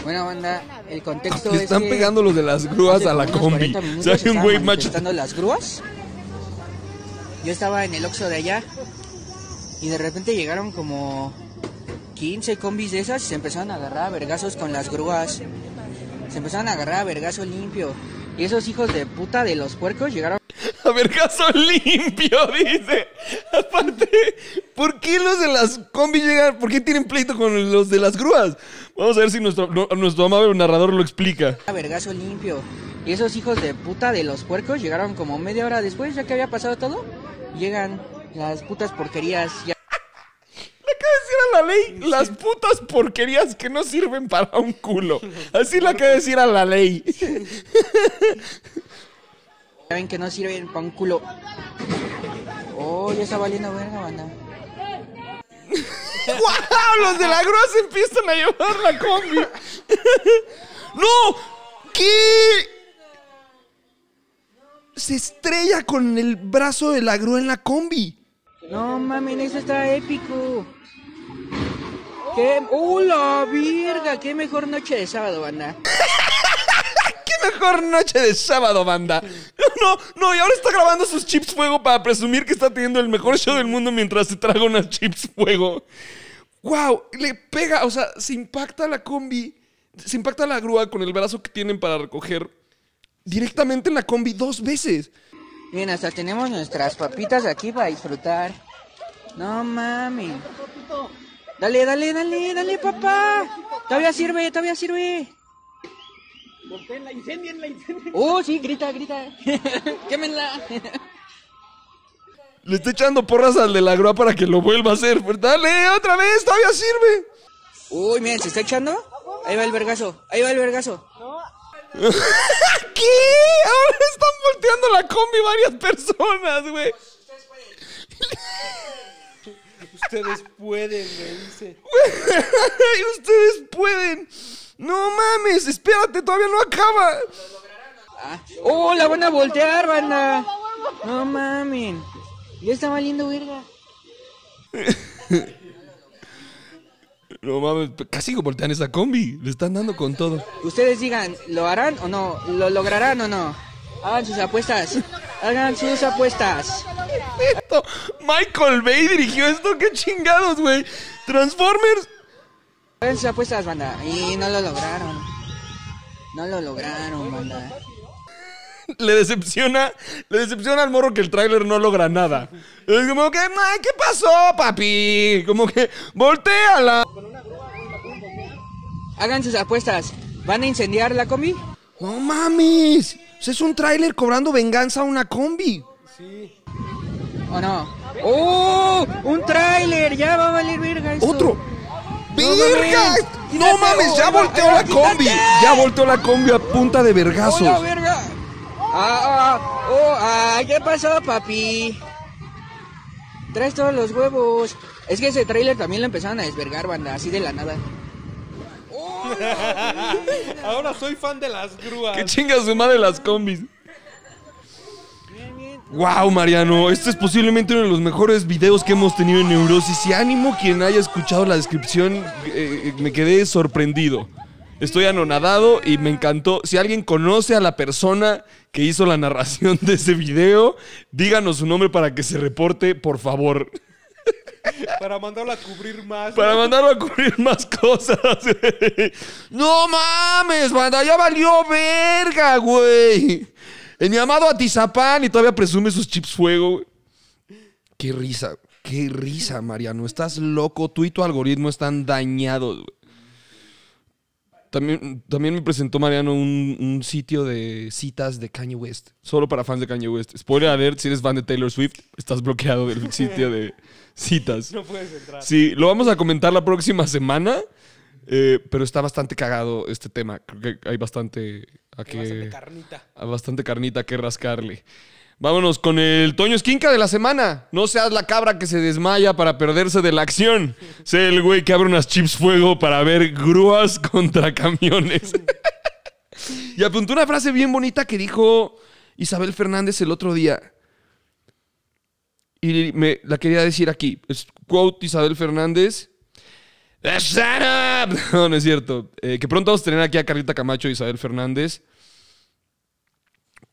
Bueno, banda, el contexto están pegando los de las grúas a la combi. ¿Se un güey macho? las grúas? Yo estaba en el oxo de allá y de repente llegaron como 15 combis de esas y se empezaron a agarrar a vergazos con las grúas. Se empezaron a agarrar a vergazo limpio. Y esos hijos de puta de los puercos llegaron. A vergazo limpio, dice. Aparte, ¿por qué los de las combis llegan? ¿Por qué tienen pleito con los de las grúas? Vamos a ver si nuestro, nuestro amable narrador lo explica. A vergazo limpio. Y esos hijos de puta de los puercos llegaron como media hora después, ya que había pasado todo. Llegan las putas porquerías ya... Le acaba decir a la ley las putas porquerías que no sirven para un culo. Así la que de decir a la ley. Ya ven que no sirven para un culo. Oh, ya está valiendo verga, banda. ¡Wow! Los de la grúa se empiezan a llevar la combi. ¡No! ¿Qué? Se estrella con el brazo de la grúa en la combi. No mami, eso está épico. ¿Qué? ¡Uh, virga! ¡Qué mejor noche de sábado, banda! ¡Qué mejor noche de sábado, banda! No, no, y ahora está grabando sus chips fuego para presumir que está teniendo el mejor show del mundo mientras se traga unas chips fuego. ¡Wow! Le pega, o sea, se impacta la combi, se impacta la grúa con el brazo que tienen para recoger directamente en la combi dos veces. Miren, hasta tenemos nuestras papitas aquí para disfrutar. No mami. Dale, dale, dale, dale, papá. Todavía sirve, todavía sirve. Cortenla, incendienla, incendienla. Oh, sí, grita, grita. Quémenla. Le está echando porras al de la grúa para que lo vuelva a hacer. Dale, otra vez, todavía sirve. Uy, miren, se está echando. Ahí va el vergazo, ahí va el vergazo. No. ¿Qué? Ahora están volteando la combi varias personas, güey. Ustedes pueden, me dice. Ustedes pueden. No mames, espérate, todavía no acaba. Ah. Oh, la van a voltear, banda. No mames Ya está valiendo verga. No mames, casi voltean esa combi. Le están dando con todo. Ustedes digan, ¿lo harán o no? ¿Lo lograrán o no? Hagan sus apuestas. Hagan sus apuestas. Esto, Michael Bay dirigió esto. ¡Qué chingados, güey! Transformers. Hagan sus apuestas, banda. Y no lo lograron. No lo lograron, banda. Le decepciona, le decepciona al morro que el tráiler no logra nada. Es como que, ¿qué pasó, papi? Como que, volteala hagan sus apuestas. ¿Van a incendiar la combi? ¡No mames! Es un tráiler cobrando venganza a una combi. Sí. ¿O no? ¡Oh! ¡Un tráiler! ¡Ya va a valer verga ¡Otro! ¡Verga! No mames, ya volteó la combi. Ya volteó la combi a punta de vergazos. no, verga! ¡Ah, ah! ¡Oh, ah! ¿Qué pasó, papi? Traes todos los huevos. Es que ese tráiler también lo empezaron a desvergar, banda, así de la nada. Ahora soy fan de las grúas. Que chingas su madre las combis. Wow, Mariano, este es posiblemente uno de los mejores videos que hemos tenido en Neurosis y ánimo quien haya escuchado la descripción, eh, eh, me quedé sorprendido. Estoy anonadado y me encantó. Si alguien conoce a la persona que hizo la narración de ese video, díganos su nombre para que se reporte, por favor. Para mandarlo a cubrir más. Para mandarlo a cubrir más cosas. no mames, banda, ya valió verga, güey. En mi amado Atizapán y todavía presume sus chips fuego, Qué risa, qué risa, Mariano. Estás loco. Tú y tu algoritmo están dañados, güey. También, también me presentó Mariano un, sitio de citas de Kanye West, solo para fans de Kanye West. Spoiler alert, si eres fan de Taylor Swift, estás bloqueado del sitio de citas. No puedes entrar. Sí, lo vamos a comentar la próxima semana, eh, pero está bastante cagado este tema. Creo que hay bastante... A bastante carnita. A bastante carnita que rascarle. Vámonos con el Toño Esquinca de la semana. No seas la cabra que se desmaya para perderse de la acción. Sé el güey que abre unas chips fuego para ver grúas contra camiones. y apuntó una frase bien bonita que dijo Isabel Fernández el otro día. Y me la quería decir aquí. quote Isabel Fernández. No, no es cierto. Eh, que pronto vamos a tener aquí a Carlita Camacho y e Isabel Fernández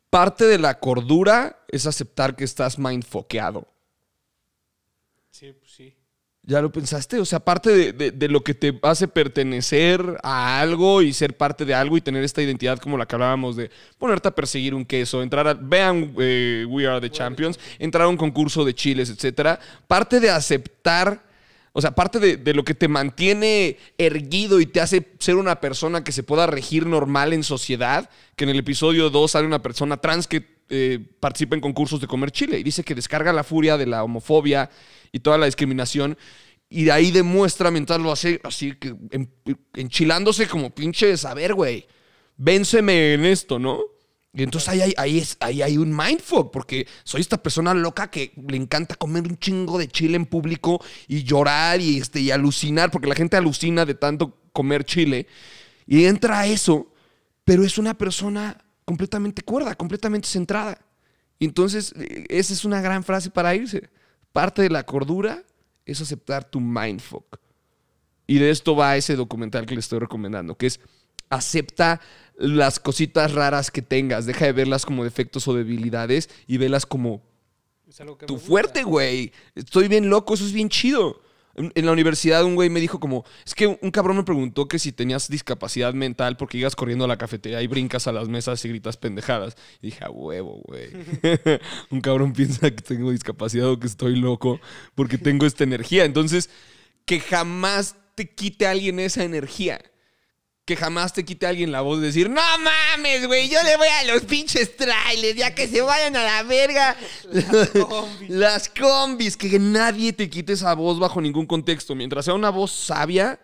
parte de la cordura es aceptar que estás mindfoqueado. Sí, pues sí. ¿Ya lo pensaste? O sea, parte de, lo que te hace pertenecer a algo y ser parte de algo y tener esta identidad como la que hablábamos de ponerte a perseguir un queso, entrar a... Vean eh, We Are the Champions, entrar a un concurso de chiles, etc. Parte de aceptar o sea, aparte de, lo que te mantiene erguido y te hace ser una persona que se pueda regir normal en sociedad, que en el episodio 2 sale una persona trans que eh, participa en concursos de comer chile y dice que descarga la furia de la homofobia y toda la discriminación. Y de ahí demuestra, mientras lo hace así, que em, enchilándose como pinche saber, güey. Vénseme en esto, ¿no? Y entonces ahí hay, ahí, es, ahí hay un mindfuck, porque soy esta persona loca que le encanta comer un chingo de chile en público y llorar y, este, y alucinar, porque la gente alucina de tanto comer chile. Y entra eso, pero es una persona completamente cuerda, completamente centrada. Y entonces, eh, esa es una gran frase para irse. Parte de la cordura es aceptar tu mindfuck. Y de esto va ese documental que le estoy recomendando, que es acepta las cositas raras que tengas. Deja de verlas como defectos o debilidades y velas como tu fuerte, güey. Estoy bien loco, eso es bien chido. En, la universidad un güey me dijo como, es que un, cabrón me preguntó que si tenías discapacidad mental porque ibas corriendo a la cafetería y brincas a las mesas y gritas pendejadas. Y dije, a huevo, güey. un cabrón piensa que tengo discapacidad o que estoy loco porque tengo esta energía. Entonces, que jamás te quite alguien esa energía que jamás te quite alguien la voz de decir, no mames, güey, yo le voy a los pinches trailers, ya que se vayan a la verga. Las combis. que nadie te quite esa voz bajo ningún contexto. Mientras sea una voz sabia,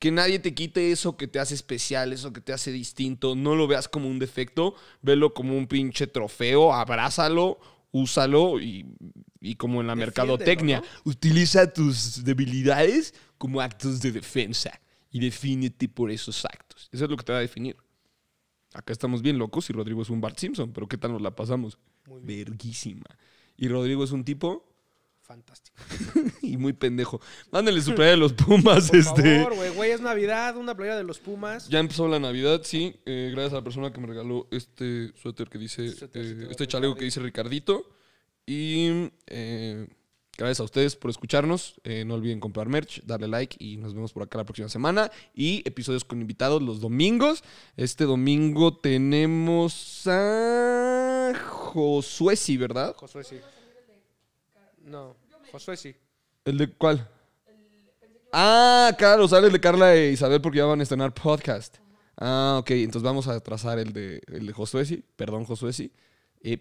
que nadie te quite eso que te hace especial, eso que te hace distinto. No lo veas como un defecto, velo como un pinche trofeo, abrázalo, úsalo y, y como en la mercadotecnia, utiliza tus debilidades como actos de defensa y defínete por esos actos. Eso es lo que te va a definir. Acá estamos bien locos y Rodrigo es un Bart Simpson, pero ¿qué tal nos la pasamos? Verguísima. Y Rodrigo es un tipo fantástico. y muy pendejo. Mándenle su playera de los Pumas. Por este. favor, güey. Güey, es Navidad, una playera de los Pumas. Ya empezó la Navidad, sí. Eh, gracias a la persona que me regaló este suéter que dice. este, eh, este chaleco que dice Ricardito. Y. Eh, Gracias a ustedes por escucharnos. Eh, no olviden comprar merch, darle like y nos vemos por acá la próxima semana. Y episodios con invitados los domingos. Este domingo tenemos a Josué, ¿verdad? Josué, No, Josué, ¿El de cuál? Ah, claro, sale el de Carla e Isabel porque ya van a estrenar podcast. Ah, ok, entonces vamos a trazar el de, el de Josué, Perdón, Josué,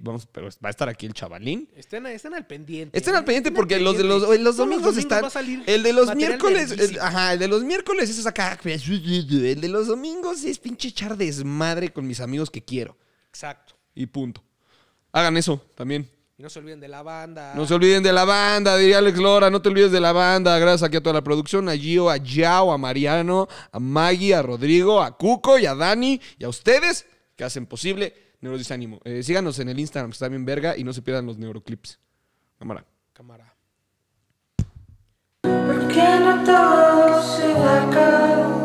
vamos, pero va a estar aquí el chavalín. Estén, al pendiente. Estén al ¿eh? pendiente porque los de los, domingos, están. el de los miércoles. ajá, el de los miércoles es acá. El de los domingos es pinche echar desmadre con mis amigos que quiero. Exacto. Y punto. Hagan eso también. Y no se olviden de la banda. No se olviden de la banda, diría Alex Lora. No te olvides de la banda. Gracias aquí a toda la producción, a Gio, a Yao, a Mariano, a Maggie, a Rodrigo, a Cuco y a Dani y a ustedes que hacen posible Neurodisánimo. Eh, síganos en el Instagram, que está bien verga, y no se pierdan los neuroclips. Cámara. Cámara. ¿Por no todo se